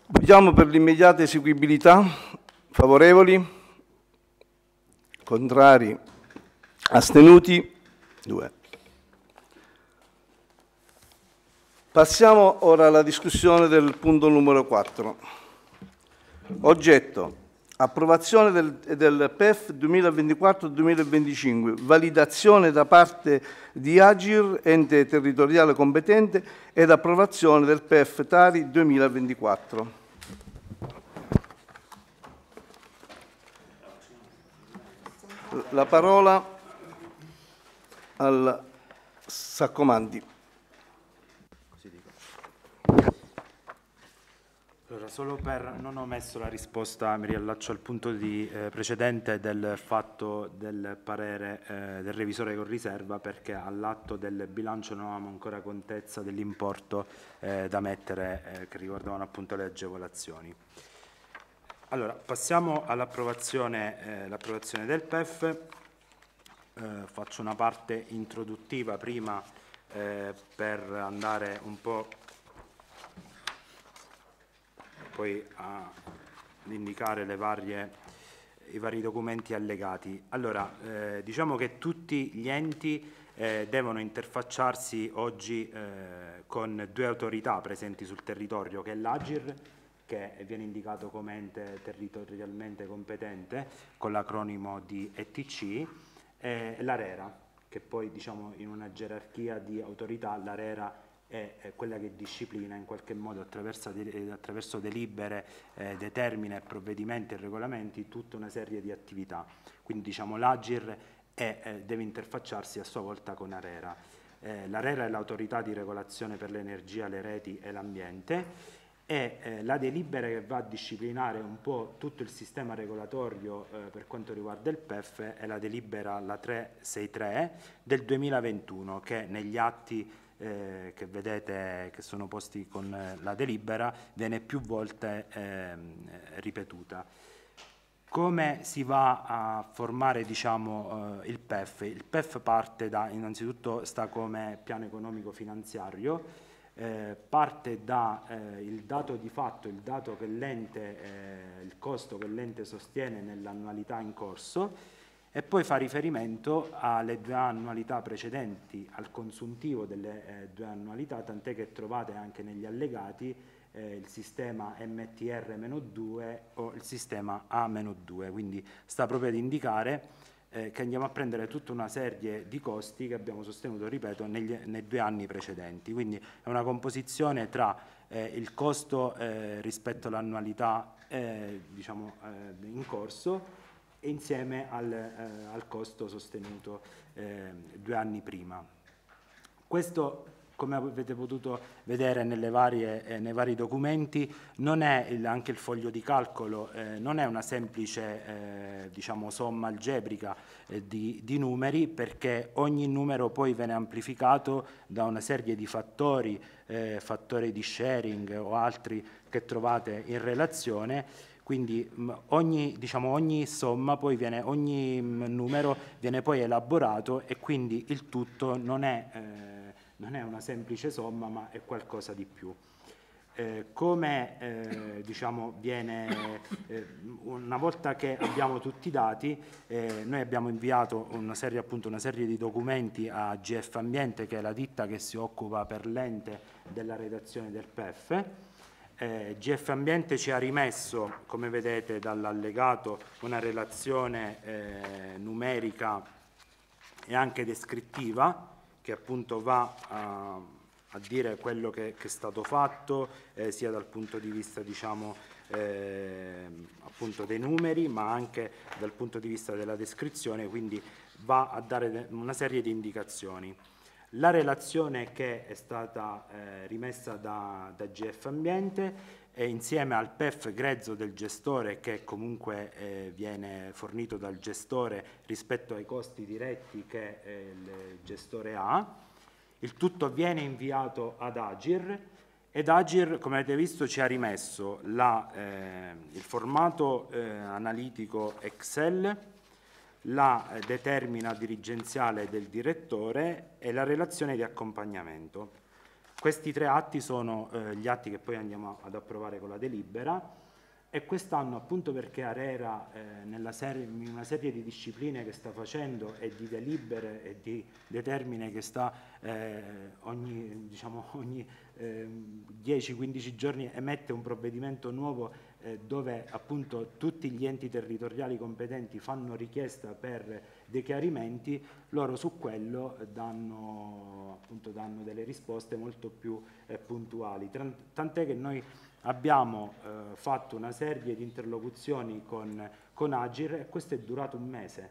Vediamo per l'immediata eseguibilità. Favorevoli? Contrari? Astenuti? Due. Passiamo ora alla discussione del punto numero 4. Oggetto. Approvazione del, del PEF 2024-2025, validazione da parte di Agir, ente territoriale competente, ed approvazione del PEF Tari 2024. La parola al Saccomandi. Allora, solo per non ho messo la risposta, mi riallaccio al punto di, eh, precedente del fatto del parere eh, del revisore con riserva perché all'atto del bilancio non avevamo ancora contezza dell'importo eh, da mettere eh, che riguardavano appunto le agevolazioni. Allora, passiamo all'approvazione eh, del PEF. Eh, faccio una parte introduttiva prima per andare un po' poi a indicare varie, i vari documenti allegati. Allora, eh, diciamo che tutti gli enti eh, devono interfacciarsi oggi eh, con due autorità presenti sul territorio, che è l'Agir, che viene indicato come ente territorialmente competente, con l'acronimo di ETC, e l'ARERA, che poi diciamo in una gerarchia di autorità l'ARERA è è quella che disciplina in qualche modo attraverso, eh, attraverso delibere, eh, determina provvedimenti e regolamenti tutta una serie di attività. Quindi diciamo l'Agir è, eh, deve interfacciarsi a sua volta con Arera. Eh, L'Arera è l'autorità di regolazione per l'energia, le reti e l'ambiente e eh, la delibera che va a disciplinare un po' tutto il sistema regolatorio eh, per quanto riguarda il PEF è la delibera la 363 del 2021 che negli atti eh, che vedete che sono posti con eh, la delibera viene più volte ehm, eh, ripetuta. Come si va a formare diciamo, eh, il PEF? Il PEF parte da, innanzitutto sta come piano economico finanziario, eh, parte dal eh, dato di fatto, il dato che l'ente, eh, il costo che l'ente sostiene nell'annualità in corso e poi fa riferimento alle due annualità precedenti, al consuntivo delle eh, due annualità, tant'è che trovate anche negli allegati eh, il sistema MTR-2 o il sistema A-2, quindi sta proprio ad indicare eh, che andiamo a prendere tutta una serie di costi che abbiamo sostenuto, ripeto, negli, nei due anni precedenti. Quindi è una composizione tra eh, il costo eh, rispetto all'annualità eh, diciamo, eh, in corso insieme al, eh, al costo sostenuto eh, due anni prima. Questo, come avete potuto vedere varie, eh, nei vari documenti, non è il, anche il foglio di calcolo, eh, non è una semplice eh, diciamo, somma algebrica di, di numeri, perché ogni numero poi viene amplificato da una serie di fattori, fattori di sharing o altri che trovate in relazione, quindi ogni, diciamo, ogni, somma, viene, ogni numero viene poi elaborato e quindi il tutto non è, eh, non è una semplice somma ma è qualcosa di più. Eh, come eh, diciamo, viene, eh, una volta che abbiamo tutti i dati, eh, noi abbiamo inviato una serie, appunto, una serie, di documenti a GF Ambiente, che è la ditta che si occupa per l'ente della redazione del PEF, eh, GF Ambiente ci ha rimesso, come vedete dall'allegato, una relazione eh, numerica e anche descrittiva che appunto va a, a dire quello che, che, è stato fatto eh, sia dal punto di vista diciamo, eh, appunto dei numeri ma anche dal punto di vista della descrizione, quindi va a dare una serie di indicazioni. La relazione che è stata eh, rimessa da, da, GF Ambiente e insieme al PEF grezzo del gestore che comunque eh, viene fornito dal gestore rispetto ai costi diretti che eh, il gestore ha, il tutto viene inviato ad Agir ed Agir, come avete visto, ci ha rimesso la, eh, il formato eh, analitico Excel, la eh, determina dirigenziale del direttore e la relazione di accompagnamento. Questi tre atti sono eh, gli atti che poi andiamo ad approvare con la delibera e quest'anno appunto perché Arera eh, serie, in una serie di discipline che sta facendo e di delibere e di determine che sta eh, ogni, diciamo, <laughs> ogni 10-15 ehm, giorni emette un provvedimento nuovo eh, dove appunto tutti gli enti territoriali competenti fanno richiesta per dei chiarimenti, loro su quello eh, danno, appunto, danno delle risposte molto più eh, puntuali. Tant'è che noi abbiamo eh, fatto una serie di interlocuzioni con, con Agir e questo è durato un mese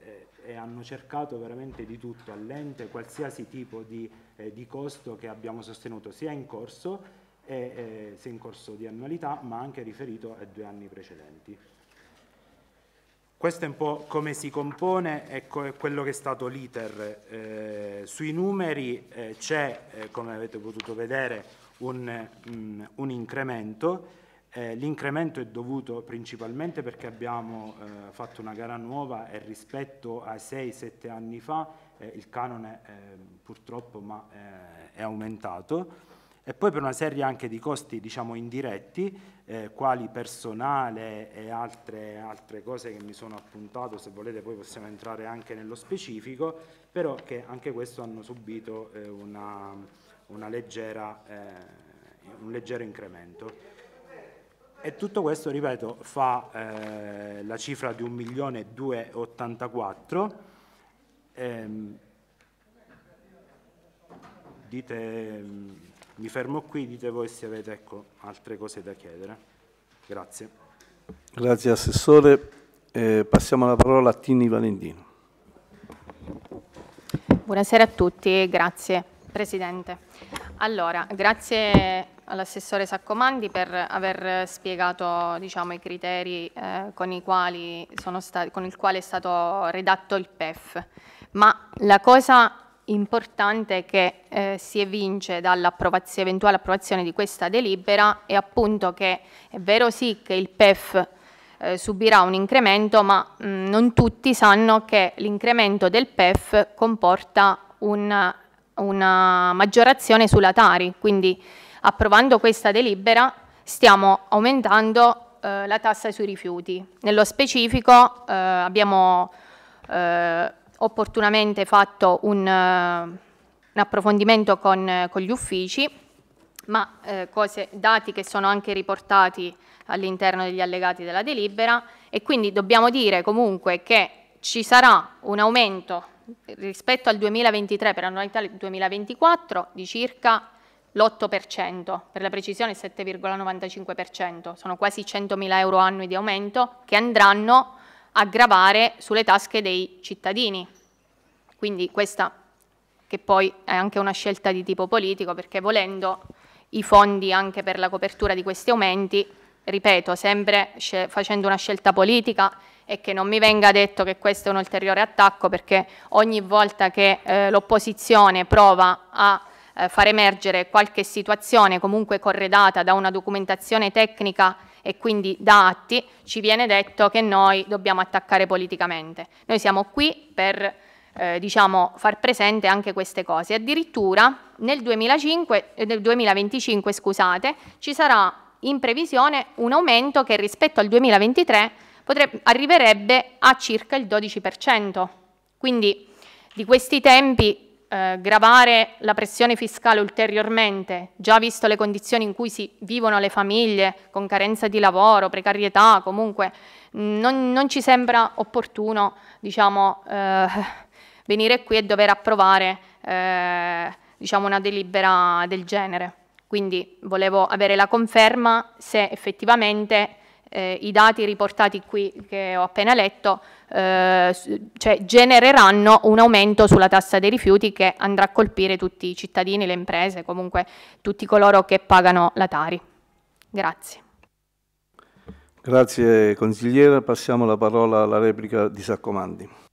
eh, e hanno cercato veramente di tutto all'ente, qualsiasi tipo di, di costo che abbiamo sostenuto sia in corso e, eh, se in corso di annualità, ma anche riferito ai due anni precedenti. Questo è un po' come si compone e co quello che è stato l'iter. Eh, sui numeri eh, c'è, eh, come avete potuto vedere, un, mh, mm, un incremento. Eh, l'incremento è dovuto principalmente perché abbiamo eh, fatto una gara nuova e rispetto a 6-7 anni fa il canone purtroppo ma, è aumentato e poi per una serie anche di costi diciamo indiretti, eh, quali personale e altre, altre cose che mi sono appuntato, se volete poi possiamo entrare anche nello specifico, però che anche questo hanno subito eh, una, una leggera, eh, un leggero incremento. E tutto questo, ripeto, fa eh, la cifra di 1.284.000. Ehm, dite ehm, mi fermo qui, dite voi se avete ecco, altre cose da chiedere. Grazie. Grazie Assessore. Eh, passiamo la parola a Tini Valentino. Buonasera a tutti, grazie Presidente. Allora, grazie all'assessore Saccomandi per aver spiegato diciamo, i criteri eh, con, i quali sono stati, con il quale è stato redatto il PEF. Ma la cosa importante che eh, si evince dall'eventuale approvazione di questa delibera è appunto che è vero sì che il PEF eh, subirà un incremento, ma mh, mm, non tutti sanno che l'incremento del PEF comporta una, una maggiorazione sulla Tari, quindi approvando questa delibera stiamo aumentando eh, la tassa sui rifiuti. Nello specifico eh, abbiamo eh, opportunamente fatto un, eh, un approfondimento con, eh, con, gli uffici, ma eh, cose, dati che sono anche riportati all'interno degli allegati della delibera e quindi dobbiamo dire comunque che ci sarà un aumento rispetto al 2023 per l'annualità 2024 di circa l'8%, per la precisione il 7,95%, sono quasi 100.000 euro annui di aumento che andranno a gravare sulle tasche dei cittadini. Quindi questa che poi è anche una scelta di tipo politico perché volendo i fondi anche per la copertura di questi aumenti, ripeto, sempre facendo una scelta politica e che non mi venga detto che questo è un ulteriore attacco perché ogni volta che eh, l'opposizione prova a eh, far emergere qualche situazione comunque corredata da una documentazione tecnica e quindi da atti ci viene detto che noi dobbiamo attaccare politicamente. Noi siamo qui per eh, diciamo, far presente anche queste cose. Addirittura nel, 2005, eh, nel 2025 scusate, ci sarà in previsione un aumento che rispetto al 2023 potrebbe, arriverebbe a circa il 12%. Quindi di questi tempi eh, gravare la pressione fiscale ulteriormente, già visto le condizioni in cui si vivono le famiglie, con carenza di lavoro, precarietà, comunque non, non ci sembra opportuno diciamo, eh, venire qui e dover approvare eh, diciamo una delibera del genere. Quindi volevo avere la conferma se effettivamente eh, i dati riportati qui che ho appena letto eh, cioè genereranno un aumento sulla tassa dei rifiuti che andrà a colpire tutti i cittadini, le imprese, comunque tutti coloro che pagano la Tari. Grazie. Grazie consigliera, passiamo la parola alla replica di Saccomandi.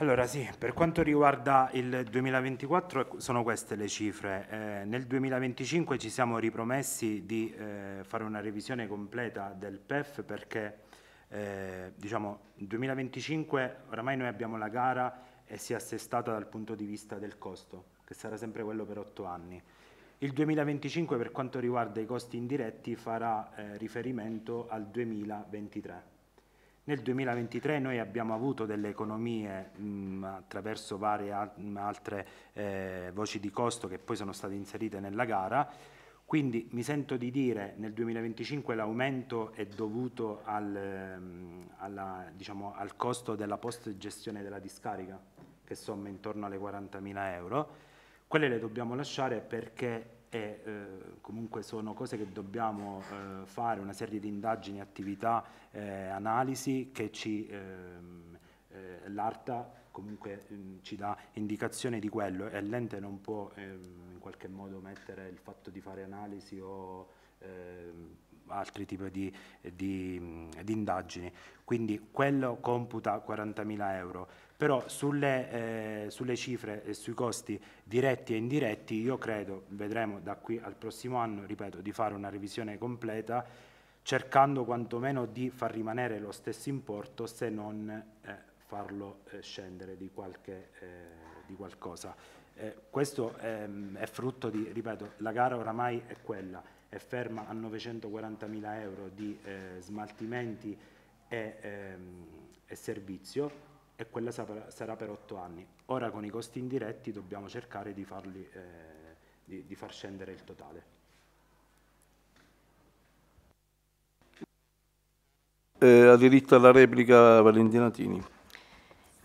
Allora sì, per quanto riguarda il 2024 ecco, sono queste le cifre. Eh, nel 2025 ci siamo ripromessi di eh, fare una revisione completa del PEF perché eh, diciamo 2025 oramai noi abbiamo la gara e si è assestata dal punto di vista del costo, che sarà sempre quello per otto anni. Il 2025 per quanto riguarda i costi indiretti farà eh, riferimento al 2023. Nel 2023 noi abbiamo avuto delle economie mh, attraverso varie mh, altre eh, voci di costo che poi sono state inserite nella gara, quindi mi sento di dire nel 2025 l'aumento è dovuto al, mh, alla, diciamo, al costo della post gestione della discarica che somma intorno alle 40.000 euro. Quelle le dobbiamo lasciare perché e eh, comunque sono cose che dobbiamo eh, fare, una serie di indagini, attività, eh, analisi che ci, ehm, eh, l'ARTA comunque mh, mm, ci dà indicazione di quello e l'ente non può ehm, in qualche modo mettere il fatto di fare analisi o ehm, altri tipi di, di, mm, di indagini. Quindi quello computa 40.000 euro però sulle, eh, sulle, cifre e sui costi diretti e indiretti io credo, vedremo da qui al prossimo anno, ripeto, di fare una revisione completa cercando quantomeno di far rimanere lo stesso importo se non eh, farlo eh, scendere di, qualche, eh, di qualcosa. Eh, questo ehm, è frutto di, ripeto, la gara oramai è quella, è ferma a 940.000 euro di eh, smaltimenti e, ehm, e servizio, e quella sarà per otto anni. Ora con i costi indiretti dobbiamo cercare di, farli, eh, di, di far scendere il totale. Eh, ha diritto alla replica Valentina Tini.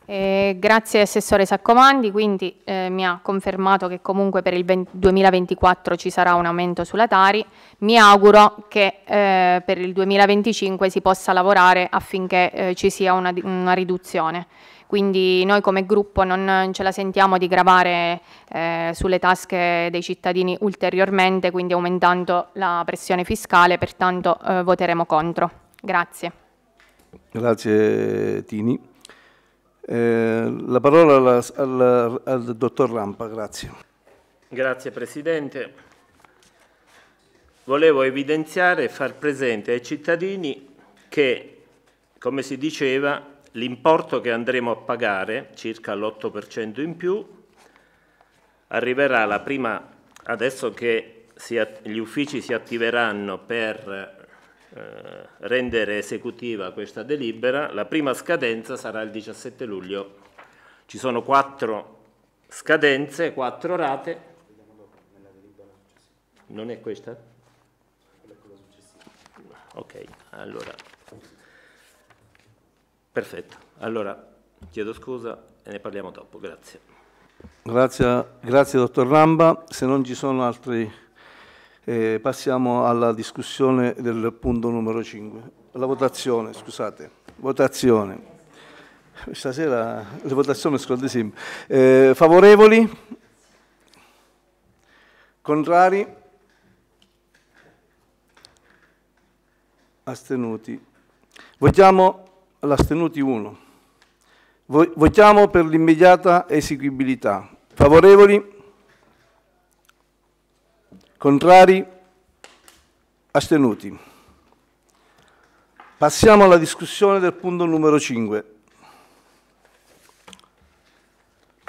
Eh, grazie Assessore Saccomandi, quindi eh, mi ha confermato che comunque per il 20, 2024 ci sarà un aumento sulla Tari, mi auguro che eh, per il 2025 si possa lavorare affinché eh, ci sia una, una, riduzione. Quindi noi come gruppo non ce la sentiamo di gravare eh, sulle tasche dei cittadini ulteriormente, quindi aumentando la pressione fiscale, pertanto eh, voteremo contro. Grazie. Grazie Tini. Eh, la parola alla, alla, al dottor Rampa, grazie. Grazie Presidente. Volevo evidenziare e far presente ai cittadini che, come si diceva, l'importo che andremo a pagare, circa l'8% in più, arriverà la prima, adesso che si, gli uffici si attiveranno per eh, rendere esecutiva questa delibera. La prima scadenza sarà il 17 luglio. Ci sono quattro scadenze, quattro rate. Non è questa? Ok, allora. Perfetto. Allora, chiedo scusa e ne parliamo dopo. Grazie. Grazie, grazie dottor Ramba. Se non ci sono altri eh, passiamo alla discussione del punto numero 5. La votazione, scusate. Votazione. Stasera le votazioni scordi sempre. Eh, favorevoli? Contrari? Astenuti. Votiamo l'astenuti 1. Votiamo per l'immediata eseguibilità. Favorevoli? Contrari? Astenuti? Passiamo alla discussione del punto numero 5.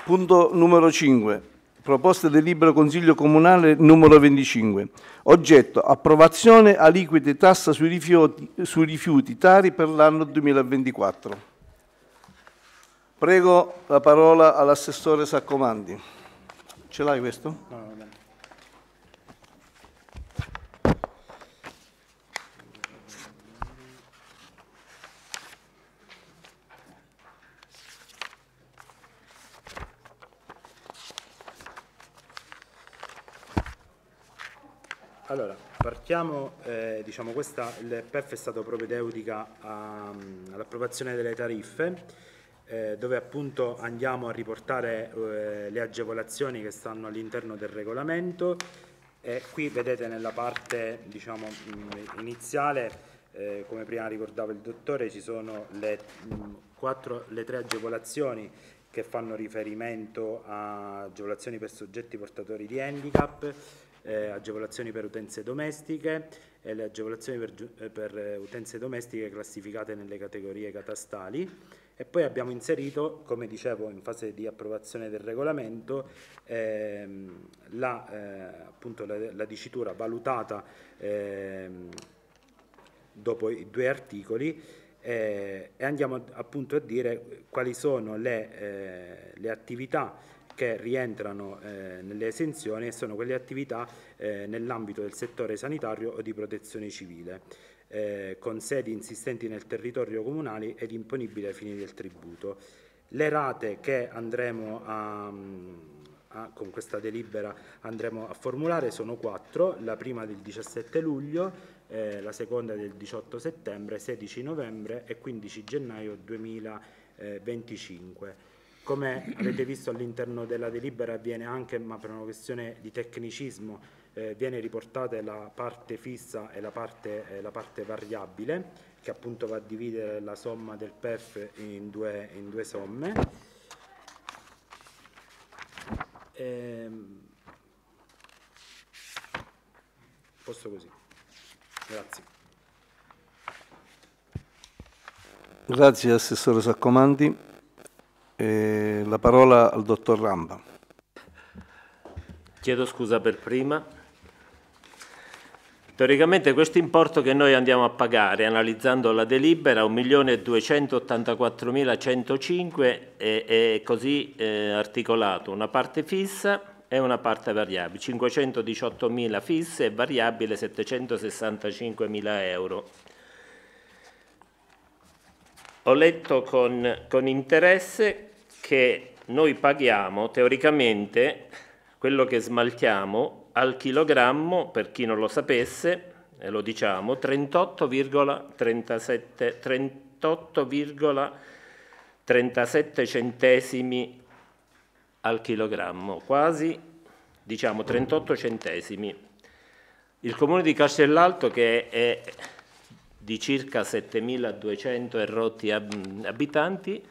Punto numero 5. Proposta del libero consiglio comunale numero 25. Oggetto approvazione aliquite tassa sui rifiuti, sui rifiuti tari per l'anno 2024. Prego la parola all'assessore Saccomandi. Ce l'hai questo? No, no, no. Partiamo, eh, diciamo, questa, il PEF è stato propedeutica all'approvazione delle tariffe, eh, dove appunto andiamo a riportare eh, le agevolazioni che stanno all'interno del regolamento e qui vedete nella parte diciamo, iniziale, eh, come prima ricordava il dottore, ci sono le, mh, quattro, le tre agevolazioni che fanno riferimento a agevolazioni per soggetti portatori di handicap, eh, agevolazioni per utenze domestiche e le agevolazioni per, eh, per eh, utenze domestiche classificate nelle categorie catastali e poi abbiamo inserito, come dicevo in fase di approvazione del regolamento, ehm, la, eh, appunto la, la, dicitura valutata ehm, dopo i due articoli eh, e andiamo appunto a dire quali sono le, eh, le attività che rientrano eh, nelle esenzioni e sono quelle attività eh, nell'ambito del settore sanitario o di protezione civile, eh, con sedi insistenti nel territorio comunale ed imponibili ai fini del tributo. Le rate che andremo a, a, con questa delibera andremo a formulare sono quattro, la prima del 17 luglio, eh, la seconda del 18 settembre, 16 novembre e 15 gennaio 2025. Come avete visto all'interno della delibera viene anche, ma per una questione di tecnicismo, eh, viene riportata la parte fissa e la parte, eh, la parte, variabile, che appunto va a dividere la somma del PEF in due, in due somme. Eh, posso così. Grazie. Grazie Assessore Saccomandi la parola al dottor Ramba. Chiedo scusa per prima. Teoricamente questo importo che noi andiamo a pagare analizzando la delibera è 1.284.105 e, e così eh, articolato una parte fissa e una parte variabile, 518.000 fisse e variabile 765.000 euro. Ho letto con, con interesse che noi paghiamo teoricamente quello che smaltiamo al chilogrammo, per chi non lo sapesse, e lo diciamo, 38,37 38 centesimi al chilogrammo, quasi diciamo 38 centesimi. Il comune di Castellalto che è di circa 7.200 errotti abitanti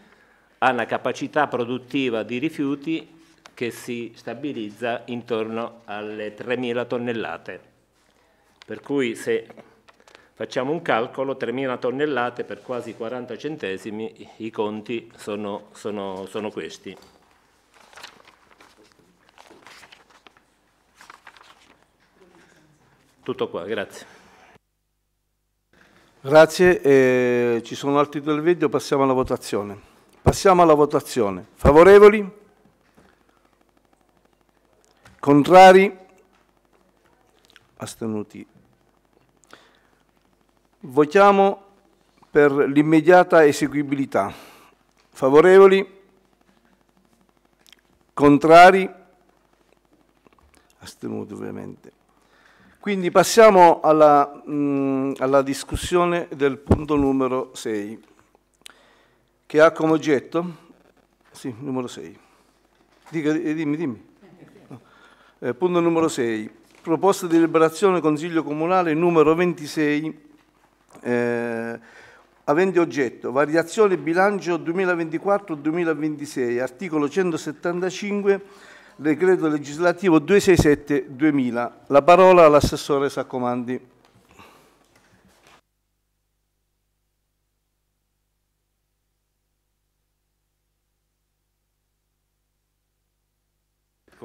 ha una capacità produttiva di rifiuti che si stabilizza intorno alle 3.000 tonnellate. Per cui se facciamo un calcolo, 3.000 tonnellate per quasi 40 centesimi, i conti sono, sono, sono questi. Tutto qua, grazie. Grazie, eh, ci sono altri due video, passiamo alla votazione. Passiamo alla votazione. Favorevoli? Contrari? Astenuti? Votiamo per l'immediata eseguibilità. Favorevoli? Contrari? Astenuti ovviamente. Quindi passiamo alla, mh, mm, alla discussione del punto numero 6 che ha come oggetto, sì, numero 6, Dica, eh, dimmi, dimmi. No. Eh, punto numero 6, proposta di deliberazione Consiglio Comunale numero 26, eh, avente oggetto variazione bilancio 2024-2026, articolo 175, decreto legislativo 267-2000. La parola all'assessore Saccomandi.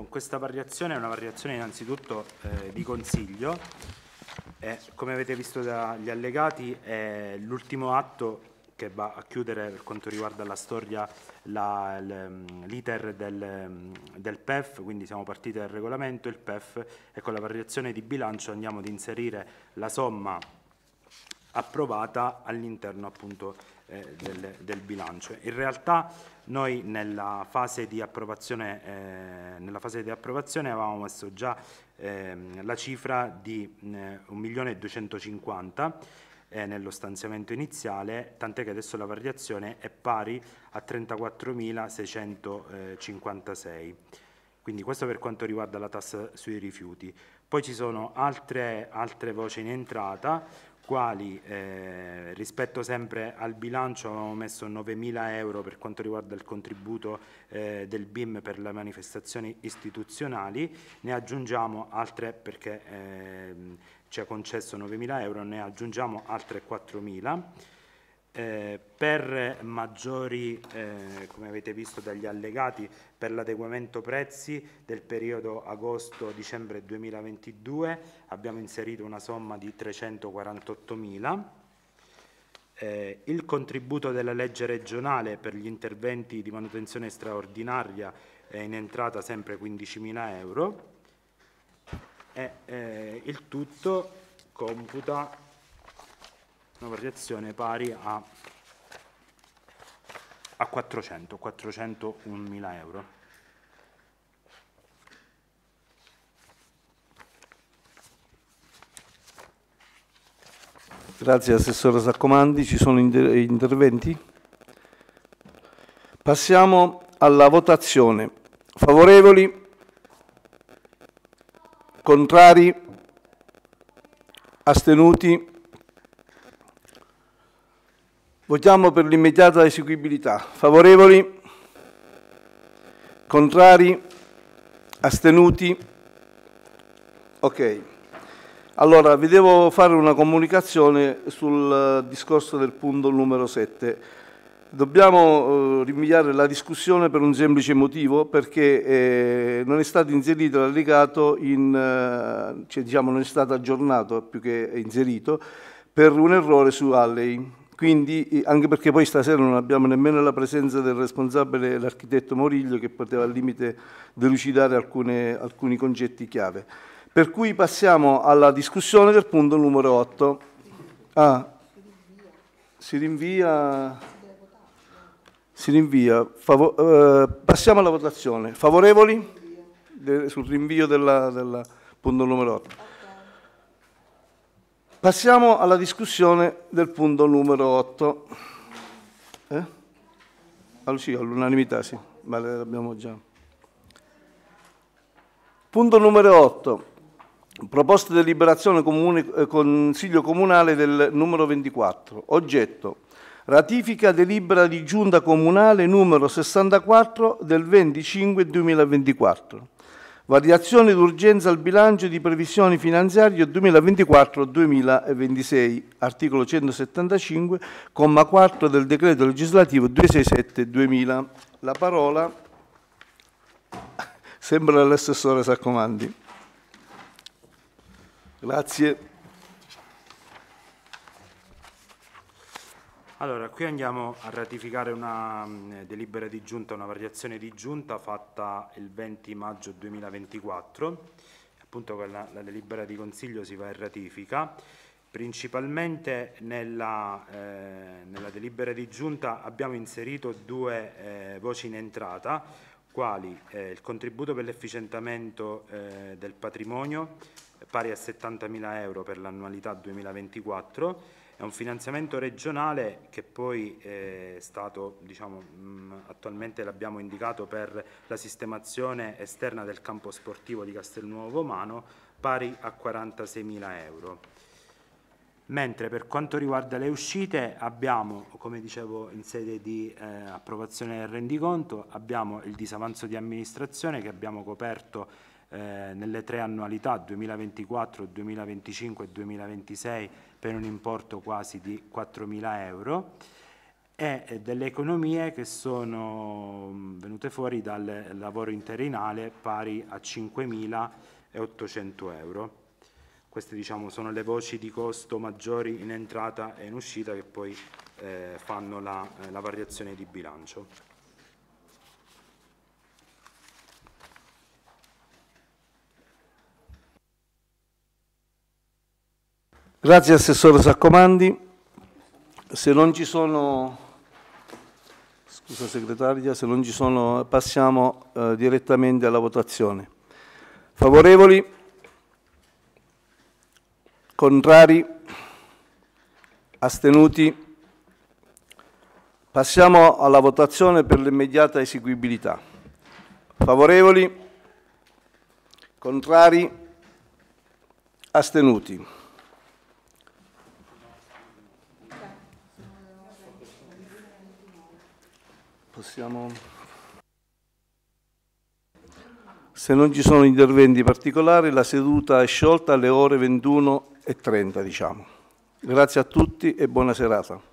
questa variazione è una variazione innanzitutto eh, di consiglio. E, eh, come avete visto dagli allegati è l'ultimo atto che va a chiudere per quanto riguarda la storia mm, l'iter del, mm, del, PEF, quindi siamo partiti dal regolamento, il PEF e con la variazione di bilancio andiamo ad inserire la somma approvata all'interno appunto eh, del, del, bilancio. In realtà noi nella fase di approvazione, eh, fase di approvazione avevamo messo già eh, la cifra di 1.250.000 eh, eh, nello stanziamento iniziale, tant'è che adesso la variazione è pari a 34.656. Quindi questo per quanto riguarda la tassa sui rifiuti. Poi ci sono altre, altre voci in entrata, quali eh, rispetto sempre al bilancio avevamo messo 9.000 euro per quanto riguarda il contributo eh, del BIM per le manifestazioni istituzionali, ne aggiungiamo altre perché eh, ci ha concesso 9.000 euro, ne aggiungiamo altre 4.000 eh, per maggiori, eh, come avete visto dagli allegati, per l'adeguamento prezzi del periodo agosto-dicembre 2022 abbiamo inserito una somma di 348 mila. Eh, il contributo della legge regionale per gli interventi di manutenzione straordinaria è in entrata sempre 15.000 euro e eh, il tutto computa una variazione pari a, a 400, 401.000 euro. Grazie Assessore Saccomandi, ci sono interventi? Passiamo alla votazione. Favorevoli? Contrari? Astenuti? Votiamo per l'immediata eseguibilità. Favorevoli? Contrari? Astenuti? Ok. Allora, vi devo fare una comunicazione sul discorso del punto numero 7. Dobbiamo eh, rinviare la discussione per un semplice motivo, perché eh, non è stato inserito l'allegato, in, eh, cioè, diciamo non è stato aggiornato più che inserito, per un errore su Alley. Quindi, anche perché poi stasera non abbiamo nemmeno la presenza del responsabile, l'architetto Moriglio, che poteva al limite delucidare alcune, alcuni concetti chiave. Per cui passiamo alla discussione del punto numero 8. Ah, si rinvia. Si rinvia. Favore, eh, passiamo alla votazione. Favorevoli? De, sul rinvio del punto numero 8. Passiamo alla discussione del punto numero 8. Eh? Allora, ah, sì, all'unanimità, sì, ma vale, l'abbiamo già. Punto numero 8. Proposta deliberazione comune, eh, Consiglio Comunale del numero 24. Oggetto. Ratifica delibera di Giunta Comunale numero 64 del 25 2024 Variazione d'urgenza al bilancio di previsioni finanziarie 2024-2026, articolo 175, comma 4 del decreto legislativo 267-2000. La parola <laughs> sembra l'assessore Saccomandi. Grazie. Allora, qui andiamo a ratificare una mm, delibera di giunta, una variazione di giunta fatta il 20 maggio 2024, appunto con la delibera di consiglio si va in ratifica. Principalmente nella, eh, nella delibera di giunta abbiamo inserito due eh, voci in entrata, quali eh, il contributo per l'efficientamento eh, del patrimonio pari a 70.000 euro per l'annualità 2024 è un finanziamento regionale che poi eh, è stato, diciamo, mm, attualmente l'abbiamo indicato per la sistemazione esterna del campo sportivo di Castelnuovo Mano, pari a 46.000 euro. Mentre per quanto riguarda le uscite abbiamo, come dicevo in sede di eh, approvazione del rendiconto, abbiamo il disavanzo di amministrazione che abbiamo coperto eh, nelle tre annualità 2024, 2025 e 2026 per un importo quasi di 4.000 euro e eh, delle economie che sono mm, venute fuori dal lavoro interinale pari a 5.800 euro. Queste diciamo, sono le voci di costo maggiori in entrata e in uscita che poi eh, fanno la, eh, la variazione di bilancio. Grazie Assessore Saccomandi. Se non ci sono... Scusa Segretaria, se non ci sono passiamo eh, direttamente alla votazione. Favorevoli? Contrari? Astenuti? Passiamo alla votazione per l'immediata eseguibilità. Favorevoli? Contrari? Astenuti? possiamo... Se non ci sono interventi particolari, la seduta è sciolta alle ore 21.30, diciamo. Grazie a tutti e buona serata.